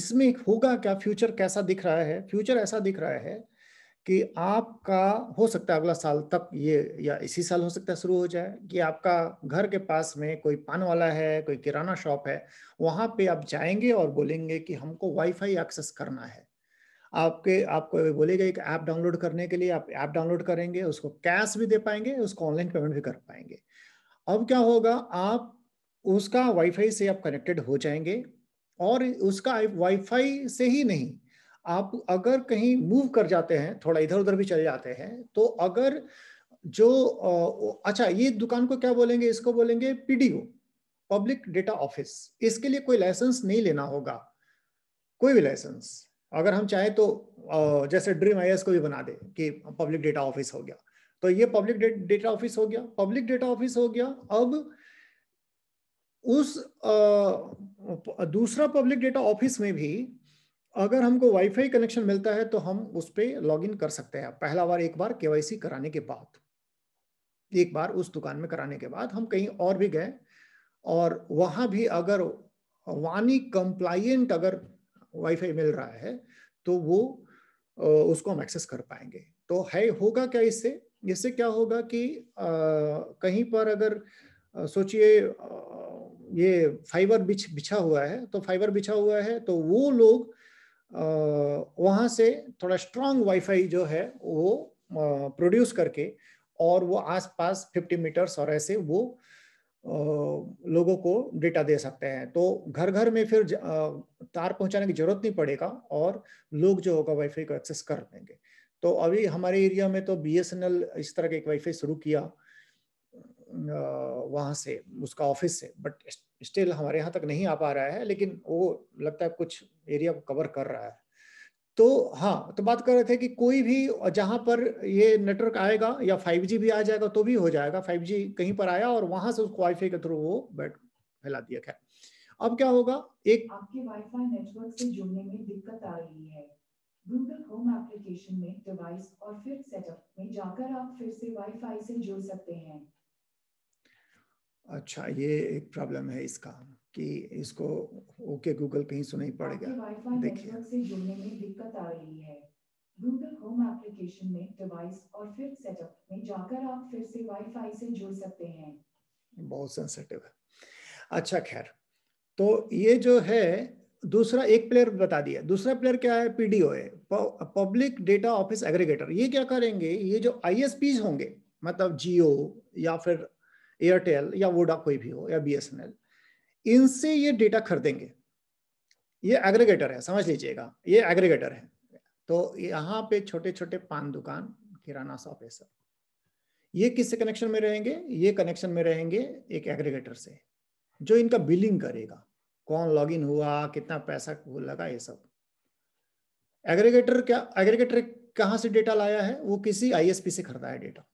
इसमें होगा क्या फ्यूचर कैसा दिख रहा है फ्यूचर ऐसा दिख रहा है कि आपका हो सकता है अगला साल तक ये या इसी साल हो सकता है शुरू हो जाए कि आपका घर के पास में कोई पान वाला है कोई किराना शॉप है वहाँ पे आप जाएंगे और बोलेंगे कि हमको वाईफाई एक्सेस करना है आपके आपको बोलेगा एक ऐप डाउनलोड करने के लिए आप ऐप डाउनलोड करेंगे उसको कैश भी दे पाएंगे उसको ऑनलाइन पेमेंट भी कर पाएंगे अब क्या होगा आप उसका वाईफाई से आप कनेक्टेड हो जाएंगे और उसका वाईफाई से ही नहीं आप अगर कहीं मूव कर जाते हैं थोड़ा इधर उधर भी चले जाते हैं तो अगर जो अच्छा ये दुकान को क्या बोलेंगे इसको बोलेंगे पीडीओ पब्लिक डेटा ऑफिस इसके लिए कोई लाइसेंस नहीं लेना होगा कोई भी लाइसेंस अगर हम चाहे तो जैसे ड्रीम आई को भी बना दे कि पब्लिक डेटा ऑफिस हो गया तो ये पब्लिक डेटा ऑफिस हो गया पब्लिक डेटा ऑफिस हो गया अब उस दूसरा पब्लिक डेटा ऑफिस में भी अगर हमको वाईफाई कनेक्शन मिलता है तो हम उस पर लॉग इन कर सकते हैं पहला बार एक बार केवाईसी कराने के बाद एक बार उस दुकान में कराने के बाद हम कहीं और भी गए और वहां भी अगर वानी कंप्लाइंट अगर वाईफाई मिल रहा है तो वो उसको हम एक्सेस कर पाएंगे तो है होगा क्या इससे इससे क्या होगा कि आ, कहीं पर अगर सोचिए ये फाइबर बिछ बिछा हुआ है तो फाइबर बिछा हुआ है तो वो लोग वहाँ से थोड़ा स्ट्रांग वाईफाई जो है वो प्रोड्यूस करके और वो आसपास 50 मीटर्स और ऐसे वो लोगों को डेटा दे सकते हैं तो घर घर में फिर तार पहुंचाने की जरूरत नहीं पड़ेगा और लोग जो होगा वाईफाई को एक्सेस कर लेंगे तो अभी हमारे एरिया में तो बी इस तरह का एक वाईफाई शुरू किया वहाँ से उसका ऑफिस से बट स्टिल हमारे यहाँ तक नहीं आ पा रहा है लेकिन वो लगता है कुछ एरिया को कवर कर रहा है तो हाँ तो बात कर रहे थे कि कोई भी जहाँ पर ये नेटवर्क आएगा या फाइव भी आ जाएगा तो भी हो जाएगा फाइव कहीं पर आया और वहाँ से उसको वाईफाई के थ्रू वो बैठ फैला दिया खैर अब क्या होगा एक आपके वाईफाई नेटवर्क से जुड़ने में दिक्कत आ रही है गूगल होम एप्लीकेशन में डिवाइस और फिर सेटअप में जाकर आप फिर से वाईफाई से जुड़ सकते हैं अच्छा ये एक प्रॉब्लम है इसका कि इसको ओके गूगल कहीं सुनाई पड़ गया देखिए से जुड़ने में दिक्कत आ रही है गूगल होम एप्लीकेशन में डिवाइस और फिर सेटअप में जाकर आप फिर से वाईफाई से जुड़ सकते हैं बहुत सेंसिटिव है अच्छा खैर तो ये जो है दूसरा एक प्लेयर बता दिया दूसरा प्लेयर क्या है पीडीओ है पब्लिक डेटा ऑफिस एग्रीगेटर ये क्या करेंगे ये जो आईएसपीज होंगे मतलब जियो या फिर एयरटेल या वोडा कोई भी हो या बी इनसे ये डेटा खरीदेंगे ये एग्रीगेटर है समझ लीजिएगा ये एग्रीगेटर है तो यहाँ पे छोटे छोटे पान दुकान किराना शॉप है सब ये किससे कनेक्शन में रहेंगे ये कनेक्शन में रहेंगे एक एग्रीगेटर से जो इनका बिलिंग करेगा कौन लॉगिन हुआ कितना पैसा लगा ये सब एग्रीगेटर क्या एग्रीगेटर कहाँ से डेटा लाया है वो किसी आईएसपी से खरीदा है डेटा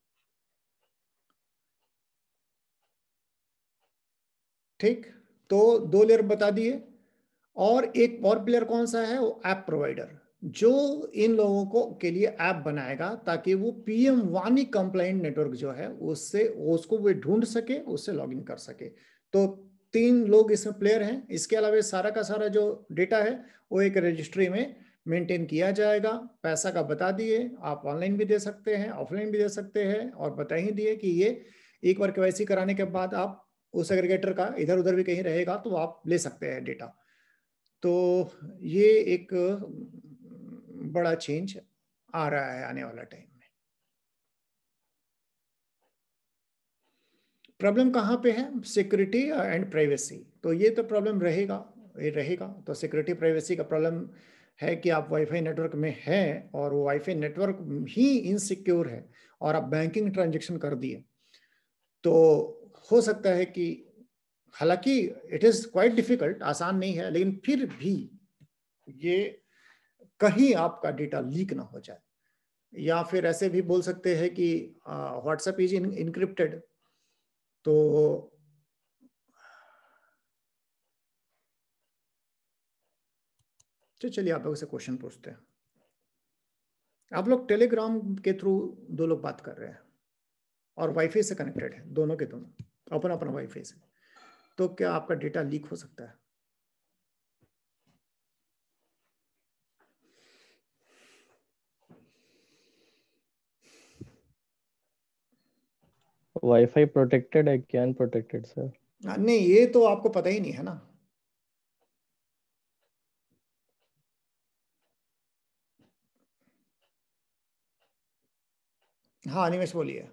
ठीक तो दो लेयर बता दिए और एक और प्लेयर कौन सा है वो ऐप प्रोवाइडर जो इन लोगों को के लिए ऐप बनाएगा ताकि वो पीएम वानी कंप्लाइंट नेटवर्क जो है उससे उसको वे ढूंढ सके उससे लॉगिन कर सके तो तीन लोग इसमें प्लेयर हैं इसके अलावा सारा का सारा जो डेटा है वो एक रजिस्ट्री में मेंटेन किया जाएगा पैसा का बता दिए आप ऑनलाइन भी दे सकते हैं ऑफलाइन भी दे सकते हैं और बता ही दिए कि ये एक बार के कराने के बाद आप उस एग्रीगेटर का इधर उधर भी कहीं रहेगा तो आप ले सकते हैं डेटा तो ये एक हम्म, बड़ा चेंज आ रहा है आने वाला टाइम में प्रॉब्लम कहाँ पे है सिक्योरिटी एंड प्राइवेसी तो ये तो प्रॉब्लम रहेगा ये रहेगा तो सिक्योरिटी प्राइवेसी का प्रॉब्लम है कि आप वाईफाई नेटवर्क में हैं और वो वाईफाई नेटवर्क ही इनसिक्योर है और आप बैंकिंग ट्रांजेक्शन कर दिए तो हो सकता है कि हालांकि इट इज क्वाइट डिफिकल्ट आसान नहीं है लेकिन फिर भी ये कहीं आपका डेटा लीक ना हो जाए या फिर ऐसे भी बोल सकते हैं कि व्हाट्सएप इज इनक्रिप्टेड तो चलिए आप लोग से क्वेश्चन पूछते हैं आप लोग टेलीग्राम के थ्रू दो लोग बात कर रहे हैं और वाईफाई से कनेक्टेड है दोनों के दोनों अपना अपना वाई फेस है तो क्या आपका डेटा लीक हो सकता है वाईफाई प्रोटेक्टेड है क्या अनप्रोटेक्टेड सर नहीं ये तो आपको पता ही नहीं है ना हाँ निमेश बोलिए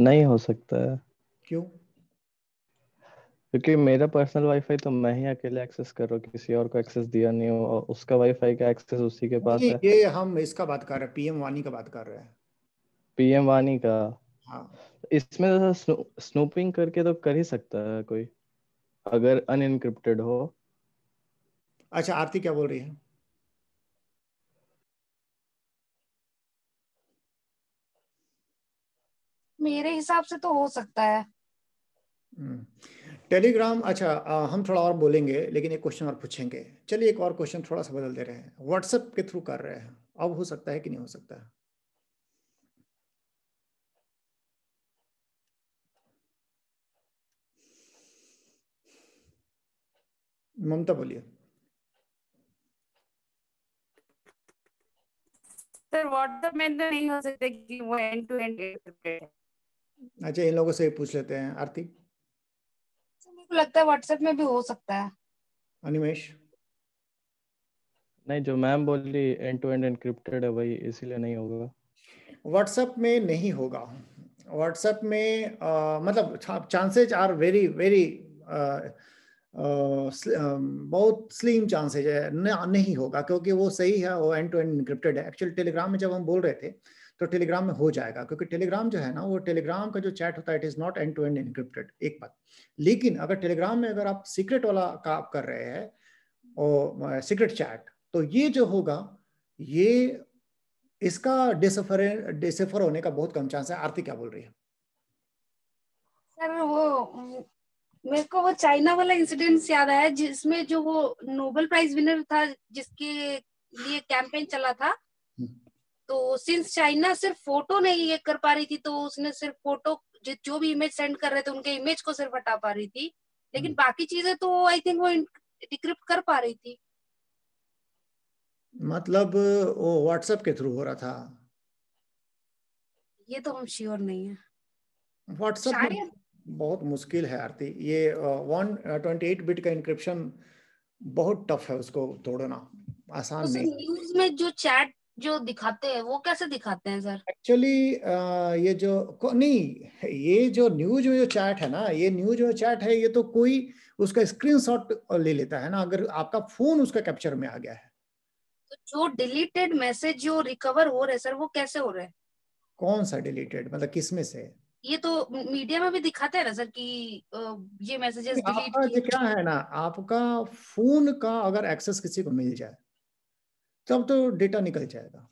नहीं हो सकता है क्यों क्योंकि मेरा पर्सनल वाईफाई तो मैं ही अकेले एक्सेस कर रहा हूँ किसी और को एक्सेस दिया नहीं हो और उसका वाईफाई का एक्सेस उसी के पास है ये हम इसका बात कर रहे हैं पीएम वानी का बात कर रहे हैं पीएम वानी का हाँ इसमें तो स्नूपिंग करके तो कर ही सकता है कोई अगर अनइनक्रिप्टेड हो अच्छा आरती क्या बोल रही है मेरे हिसाब से तो हो सकता है हम्म। टेलीग्राम अच्छा आ, हम थोड़ा और बोलेंगे लेकिन एक क्वेश्चन और पूछेंगे चलिए एक और क्वेश्चन थोड़ा सा बदल दे रहे हैं व्हाट्सएप के थ्रू कर रहे हैं अब हो सकता है कि नहीं हो सकता है ममता बोलिए सर व्हाट्सएप में तो नहीं हो सकता कि वो एंड टू एंड इंटरप्रेट अच्छा इन लोगों से पूछ लेते हैं आरती अच्छा, लगता है व्हाट्सएप में भी हो सकता है अनिमेश नहीं जो ma'am end to end encrypted है इसीलिए नहीं होगा व्हाट्सएप में नहीं होगा व्हाट्सएप में आ, मतलब आर वेरी वेरी बहुत स्लिम चांसेज है नहीं होगा क्योंकि वो सही है वो एंड टू एंड इनक्रिप्टेड है एक्चुअली टेलीग्राम में जब हम बोल रहे थे तो टेलीग्राम में हो जाएगा क्योंकि टेलीग्राम जो है ना वो टेलीग्राम का जो चैट होता है it is not end to end encrypted एक बात लेकिन अगर टेलीग्राम में अगर आप सीक्रेट वाला का कर रहे हैं और सीक्रेट चैट तो ये जो होगा ये इसका डिसफर डिसफर होने का बहुत कम चांस है आरती क्या बोल रही है सर वो मेरे को वो चाइना वाला इंसिडेंट याद आया जिसमें जो वो नोबेल प्राइज विनर था जिसके लिए कैंपेन चला था तो सिंस चाइना सिर्फ फोटो नहीं ये कर पा रही थी तो उसने सिर्फ फोटो जो भी इमेज सेंड कर रहे थे उनके इमेज को सिर्फ हटा पा रही थी लेकिन हम्म। बाकी चीजें तो आई थिंक वो डिक्रिप्ट कर पा रही थी मतलब वो व्हाट्सएप के थ्रू हो रहा था ये तो हम श्योर नहीं है व्हाट्सएप बहुत मुश्किल है आरती ये वन ट्वेंटी एट बिट का इंक्रिप्शन बहुत टफ है उसको तोड़ना आसान तो नहीं न्यूज में जो चैट जो दिखाते हैं वो कैसे दिखाते हैं सर एक्चुअली ये जो नहीं ये जो न्यूज में जो चैट है ना ये न्यूज में चैट है ये तो कोई उसका स्क्रीन ले लेता है ना अगर आपका फोन उसका कैप्चर में आ गया है तो जो डिलीटेड मैसेज जो रिकवर हो रहे सर वो कैसे हो रहे कौन सा डिलीटेड मतलब किसमें से ये तो मीडिया में भी दिखाते हैं ना सर कि ये मैसेजेस डिलीट क्या है ना आपका फोन का अगर एक्सेस किसी को मिल जाए तब तो डेटा निकल जाएगा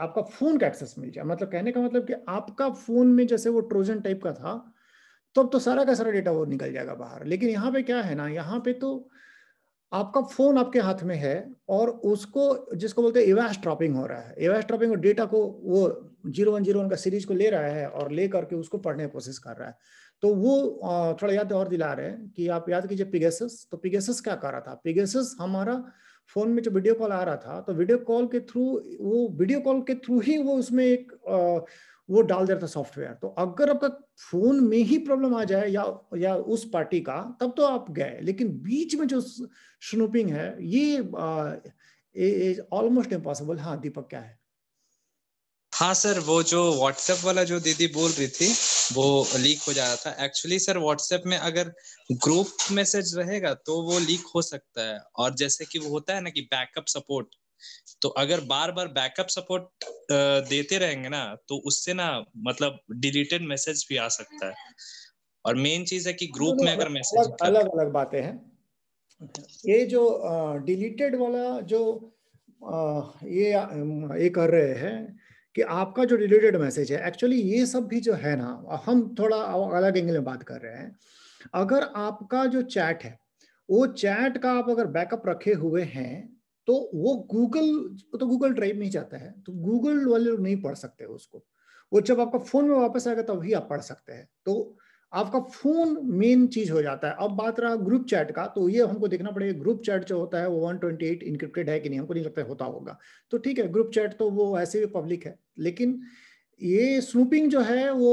आपका फोन का एक्सेस मिल जाए मतलब कहने का मतलब कि आपका फोन में जैसे वो ट्रोजन टाइप का था तब तो, सारा का सारा डेटा वो निकल जाएगा बाहर लेकिन यहाँ पे क्या है ना यहाँ पे तो आपका फोन आपके हाथ में है और उसको जिसको बोलते हैं एवास ट्रॉपिंग हो रहा है एवास ट्रॉपिंग डेटा को वो जीरो वन जीरो वन का सीरीज को ले रहा है और ले करके उसको पढ़ने की कोशिश कर रहा है तो वो थोड़ा याद और दिला रहे हैं कि आप याद कीजिए पिगेसस तो पिगेसस क्या कर रहा था पिगेसस हमारा फोन में जो वीडियो कॉल आ रहा था तो वीडियो कॉल के थ्रू वो वीडियो कॉल के थ्रू ही वो उसमें एक वो डाल देता था सॉफ्टवेयर तो अगर आपका फोन में ही प्रॉब्लम आ जाए या या उस पार्टी का तब तो आप गए लेकिन बीच में जो स्नूपिंग है ये ऑलमोस्ट इम्पॉसिबल हाँ दीपक क्या है हाँ सर वो जो व्हाट्सएप वाला जो दीदी बोल रही थी वो लीक हो जा रहा था एक्चुअली सर व्हाट्सएप में अगर ग्रुप मैसेज रहेगा तो वो लीक हो सकता है और जैसे कि वो होता है ना कि बैकअप सपोर्ट तो अगर बार बार बैकअप सपोर्ट देते रहेंगे ना तो उससे ना मतलब डिलीटेड मैसेज भी आ सकता है और मेन चीज है कि ग्रुप में अगर मैसेज अलग अलग, अलग बातें हैं ये जो डिलीटेड वाला जो आ, ये ये कर रहे हैं कि आपका जो रिलेटेड मैसेज है एक्चुअली ये सब भी जो है ना हम थोड़ा अलग एंगल में बात कर रहे हैं अगर आपका जो चैट है वो चैट का आप अगर बैकअप रखे हुए हैं तो वो गूगल तो गूगल ड्राइव में ही जाता है तो गूगल वाले नहीं पढ़ सकते उसको वो जब आपका फोन में वापस आएगा तभी आप पढ़ सकते हैं तो आपका फोन मेन चीज हो जाता है अब बात रहा ग्रुप चैट का तो ये हमको देखना पड़ेगा ग्रुप चैट जो होता है वो 128 इंक्रिप्टेड है कि नहीं हमको नहीं लगता होता होगा तो ठीक है ग्रुप चैट तो वो ऐसे भी पब्लिक है लेकिन ये स्नूपिंग जो है वो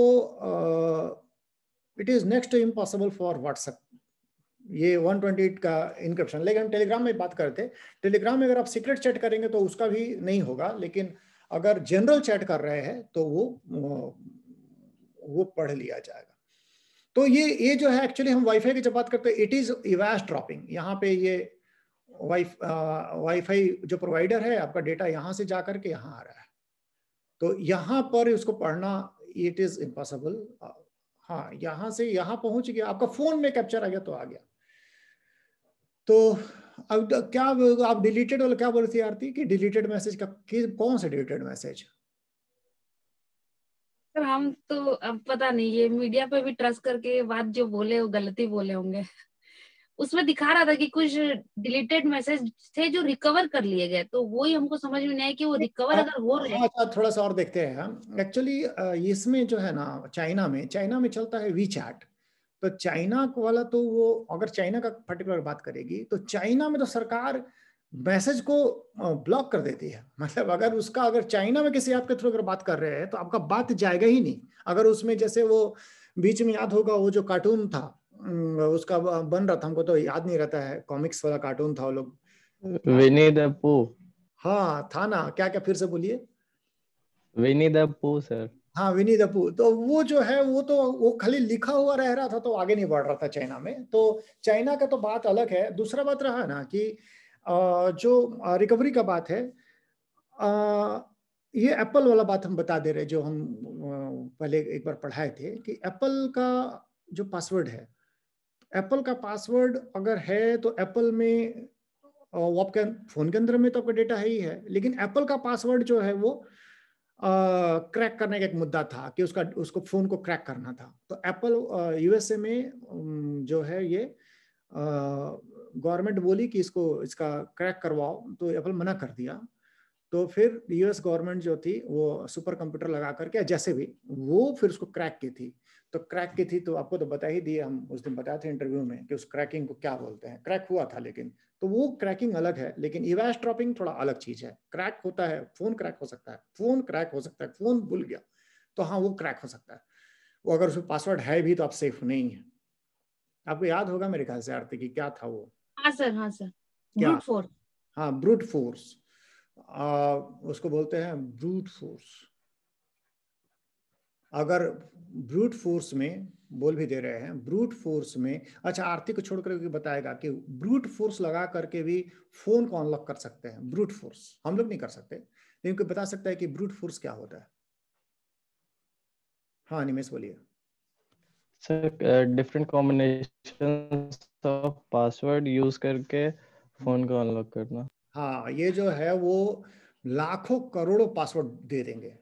it is next to impossible for WhatsApp ये 128 का इंक्रिप्शन लेकिन हम टेलीग्राम में बात करते टेलीग्राम में अगर आप सीक्रेट चैट करेंगे तो उसका भी नहीं होगा लेकिन अगर जनरल चैट कर रहे हैं तो वो वो पढ़ लिया जाएगा तो ये ये जो है एक्चुअली हम वाईफाई की जब बात करते हैं इट इज इवैस ड्रॉपिंग यहाँ पे ये वाई वाईफाई जो प्रोवाइडर है आपका डेटा यहाँ से जा करके यहाँ आ रहा है तो यहाँ पर उसको पढ़ना इट इज इम्पॉसिबल हाँ यहाँ से यहाँ पहुंच गया आपका फोन में कैप्चर आ गया तो आ गया तो अब क्या आप डिलीटेड वाला क्या बोलती आरती कि डिलीटेड मैसेज का कौन सा डिलीटेड मैसेज तो हम तो अब पता नहीं ये मीडिया पे भी ट्रस्ट करके बात जो बोले वो गलती बोले होंगे उसमें दिखा रहा था कि कुछ डिलीटेड मैसेज थे जो रिकवर कर लिए गए तो वो ही हमको समझ में नहीं आया कि वो रिकवर अगर हो रहे हैं अच्छा, थोड़ा सा और देखते हैं हम हाँ। एक्चुअली इसमें जो है ना चाइना में चाइना में चलता है वी चैट तो चाइना वाला तो वो अगर चाइना का पर्टिकुलर बात करेगी तो चाइना में तो सरकार मैसेज को ब्लॉक कर देती है मतलब अगर उसका अगर चाइना में किसी आपके थ्रू अगर बात कर रहे हैं तो आपका बात जाएगा ही नहीं अगर उसमें जैसे वो बीच में याद होगा वो जो कार्टून था उसका बन रहा था हमको तो याद नहीं रहता है कॉमिक्स वाला कार्टून था वो लोग विनी द पू हाँ था ना क्या क्या फिर से बोलिए विनी द पू सर हाँ विनी दपू तो वो जो है वो तो वो खाली लिखा हुआ रह रहा था तो आगे नहीं बढ़ रहा था चाइना में तो चाइना का तो बात अलग है दूसरा बात रहा ना कि जो रिकवरी का बात है ये एप्पल वाला बात हम बता दे रहे जो हम पहले एक बार पढ़ाए थे कि एप्पल का जो पासवर्ड है एप्पल का पासवर्ड अगर है तो एप्पल में वो आपके फोन के अंदर में तो आपका डेटा है ही है लेकिन एप्पल का पासवर्ड जो है वो क्रैक करने का एक मुद्दा था कि उसका उसको फोन को क्रैक करना था तो एप्पल यूएसए में जो है ये आ, गवर्नमेंट बोली कि इसको इसका क्रैक करवाओ तो एप्पल मना कर दिया तो फिर यूएस गवर्नमेंट जो थी वो सुपर कंप्यूटर लगा करके जैसे भी वो फिर उसको क्रैक की थी तो क्रैक की थी तो आपको तो बता ही दिए हम उस दिन बताए थे इंटरव्यू में कि उस क्रैकिंग को क्या बोलते हैं क्रैक हुआ था लेकिन तो वो क्रैकिंग अलग है लेकिन इवेस e ड्रॉपिंग थोड़ा अलग चीज है क्रैक होता है फोन क्रैक हो सकता है फोन क्रैक हो सकता है फोन भूल गया तो हाँ वो क्रैक हो सकता है वो अगर उसमें पासवर्ड है भी तो आप सेफ नहीं है आपको याद होगा मेरे ख्याल से आरती की क्या था वो हाँ ब्रूट हाँ, फोर्स हाँ, उसको बोलते हैं ब्रूट फोर्स अगर ब्रूट फोर्स में बोल भी दे रहे हैं ब्रूट फोर्स में अच्छा आरती को छोड़ कर बताएगा कि ब्रूट फोर्स लगा करके भी फोन को अनलॉक कर सकते हैं ब्रूट फोर्स हम लोग नहीं कर सकते लेकिन कोई बता सकता है कि ब्रूट फोर्स क्या होता है हाँ निमेश बोलिए sir different combination of password use करके फोन को अनलॉक करना हाँ ये जो है वो लाखों करोड़ों पासवर्ड दे देंगे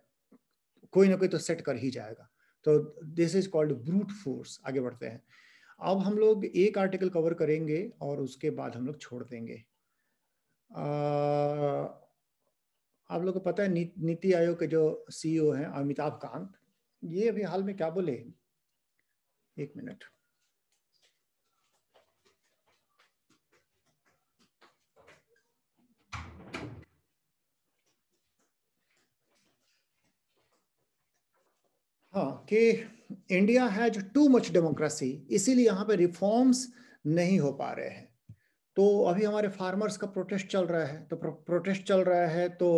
कोई ना कोई तो सेट कर ही जाएगा तो this is called brute force आगे बढ़ते हैं अब हम लोग एक आर्टिकल कवर करेंगे और उसके बाद हम लोग छोड़ देंगे आप लोग को पता है नीति आयोग के जो सीईओ e हैं अमिताभ कांत ये अभी हाल में क्या बोले एक मिनट हाँ कि India has too much democracy इसीलिए यहां पे रिफॉर्म्स नहीं हो पा रहे हैं तो अभी हमारे फार्मर्स का प्रोटेस्ट चल रहा है तो प्रोटेस्ट चल रहा है तो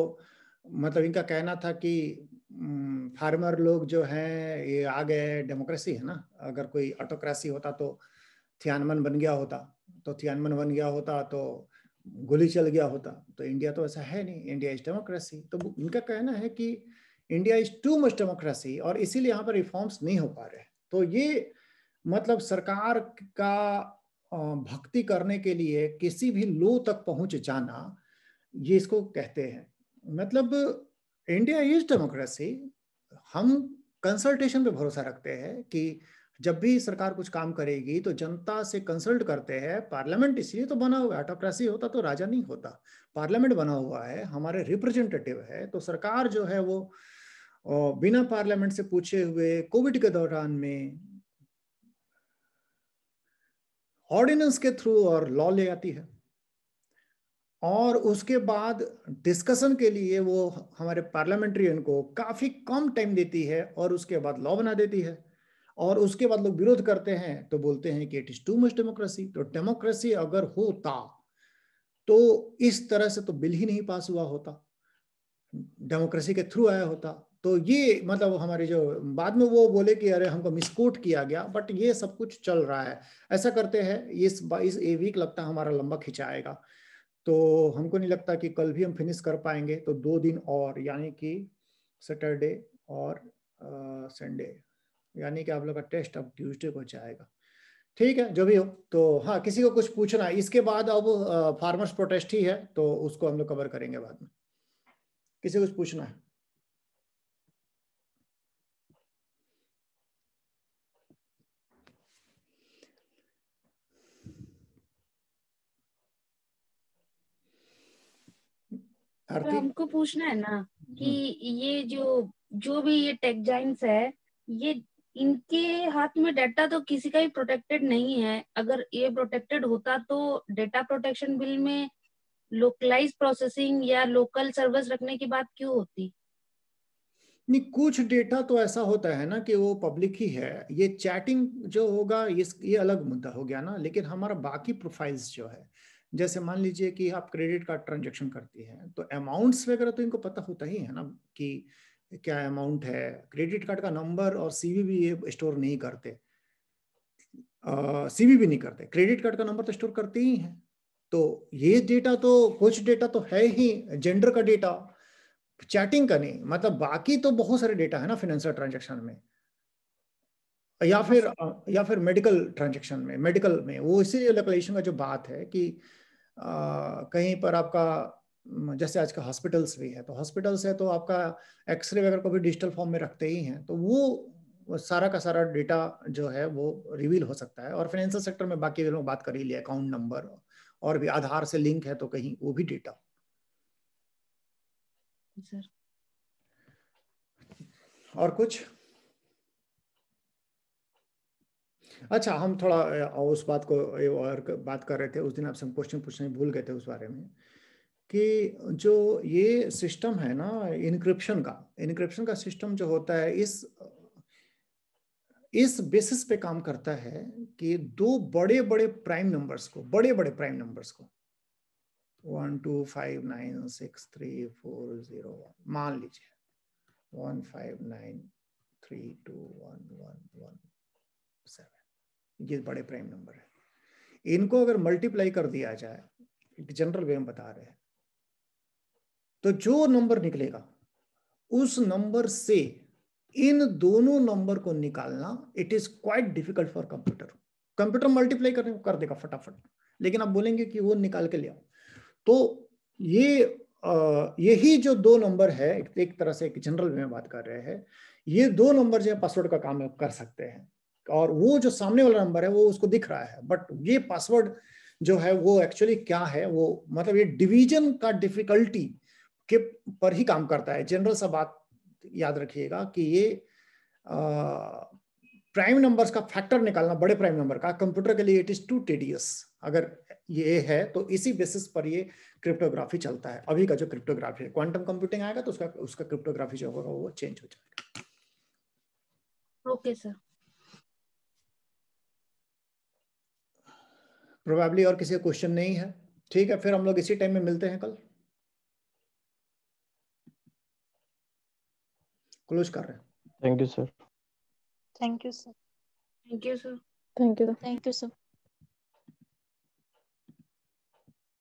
मतलब इनका कहना था कि फार्मर लोग जो है ये आ गए डेमोक्रेसी है ना अगर कोई ऑटोक्रेसी होता तो थियानमन बन गया होता तो थियानमन बन गया होता तो गोली चल गया होता तो इंडिया तो ऐसा है नहीं इंडिया इज डेमोक्रेसी तो इनका कहना है कि India is too much democracy और इसीलिए यहाँ पर रिफॉर्म्स नहीं हो पा रहे तो ये मतलब सरकार का भक्ति करने के लिए किसी भी लो तक पहुंच जाना ये इसको कहते हैं मतलब इंडिया इज डेमोक्रेसी हम कंसल्टेशन पे भरोसा रखते हैं कि जब भी सरकार कुछ काम करेगी तो जनता से कंसल्ट करते हैं पार्लियामेंट इसलिए तो बना हुआ है ऑटोक्रेसी होता तो राजा नहीं होता पार्लियामेंट बना हुआ है हमारे रिप्रेजेंटेटिव है तो सरकार जो है वो बिना पार्लियामेंट से पूछे हुए कोविड के दौरान में ऑर्डिनेंस के थ्रू और लॉ ले आती है और उसके बाद डिस्कशन के लिए वो हमारे पार्लियामेंट्रियन को काफी कम टाइम देती है और उसके बाद लॉ बना देती है और उसके बाद लोग विरोध करते हैं तो बोलते हैं कि it is too much democracy तो डेमोक्रेसी अगर होता तो इस तरह से तो बिल ही नहीं पास हुआ होता डेमोक्रेसी के थ्रू आया होता तो ये मतलब हमारे जो बाद में वो बोले कि अरे हमको मिसकोट किया गया बट ये सब कुछ चल रहा है ऐसा करते हैं इस इस वीक लगता हमारा लंबा खिंचाएगा तो हमको नहीं लगता कि कल भी हम फिनिश कर पाएंगे तो दो दिन और यानी कि सैटरडे और संडे यानी कि आप लोग का टेस्ट अब ट्यूजडे को जाएगा ठीक है जो भी हो तो हाँ किसी को कुछ पूछना है इसके बाद अब फार्मर्स प्रोटेस्ट ही है तो उसको हम लोग कवर करेंगे बाद में किसी को कुछ पूछना है आरती हमको पूछना है ना हम्म। कि ये जो जो भी ये टेक जाइंट्स है ये इनके हाथ में डेटा तो किसी का भी प्रोटेक्टेड नहीं है अगर ये प्रोटेक्टेड होता तो डेटा प्रोटेक्शन बिल में लोकलाइज प्रोसेसिंग या लोकल सर्विस रखने की बात क्यों होती नहीं कुछ डेटा तो ऐसा होता है ना कि वो पब्लिक ही है ये चैटिंग जो होगा ये ये अलग मुद्दा हो गया ना लेकिन हमारा बाकी प्रोफाइल्स जो है जैसे मान लीजिए कि आप क्रेडिट कार्ड ट्रांजेक्शन करती हैं तो अमाउंट्स वगैरह तो इनको पता होता ही है ना कि क्या अमाउंट है क्रेडिट कार्ड का नंबर और भी ये स्टोर नहीं करते सी भी नहीं करते क्रेडिट कार्ड का नंबर तो स्टोर करते ही हैं तो ये डेटा तो कुछ डेटा तो है ही जेंडर का डेटा चैटिंग का नहीं मतलब बाकी तो बहुत सारे डेटा है ना फाइनेंशियल ट्रांजेक्शन में या फिर हाँ, या फिर मेडिकल ट्रांजेक्शन में मेडिकल में वो इसी का जो बात है कि कहीं पर आपका जैसे आज का हॉस्पिटल्स भी है तो हॉस्पिटल्स है तो आपका एक्सरे वगैरह को भी डिजिटल फॉर्म में रखते ही हैं तो वो सारा का सारा डेटा जो है वो रिवील हो सकता है और फाइनेंशियल सेक्टर में बाकी लोग बात कर ही लिया अकाउंट नंबर और भी आधार से लिंक है तो कहीं वो भी डेटा और कुछ अच्छा हम थोड़ा उस बात को और बात कर रहे थे उस दिन आपसे हम क्वेश्चन पूछने भूल गए थे उस बारे में कि जो ये सिस्टम है ना इनक्रिप्शन का इनक्रिप्शन का सिस्टम जो होता है इस इस बेसिस पे काम करता है कि दो बड़े बड़े प्राइम नंबर्स को बड़े बड़े प्राइम नंबर्स को one two five nine six three four zero मान लीजिए one five nine three two one one one seven ये बड़े प्राइम नंबर है इनको अगर मल्टीप्लाई कर दिया जाए जनरल वे में बता रहे हैं तो जो नंबर निकलेगा उस नंबर से इन दोनों नंबर को निकालना it is quite difficult for computer computer multiply करने को कर देगा फटाफट लेकिन आप बोलेंगे कि वो निकाल के ले आओ तो ये यही जो दो नंबर है एक तरह से एक जनरल में बात कर रहे हैं ये दो नंबर जो है पासवर्ड का काम कर सकते हैं और वो जो सामने वाला नंबर है वो उसको दिख रहा है बट ये पासवर्ड जो है वो एक्चुअली क्या है वो मतलब ये डिवीजन का डिफिकल्टी के पर ही काम करता है जनरल सा बात याद रखिएगा कि ये प्राइम नंबर्स का फैक्टर निकालना बड़े प्राइम नंबर का कंप्यूटर के लिए इट इज टू टेडियस अगर ये है तो इसी बेसिस पर ये क्रिप्टोग्राफी चलता है अभी का जो क्रिप्टोग्राफी है क्वांटम कंप्यूटिंग आएगा तो उसका उसका क्रिप्टोग्राफी जो होगा वो चेंज हो जाएगा ओके okay, सर प्रोबेबली और किसी क्वेश्चन नहीं है ठीक है फिर हम लोग इसी टाइम में मिलते हैं कल क्लोज कर रहे हैं thank you sir thank you sir thank you sir thank you thank you sir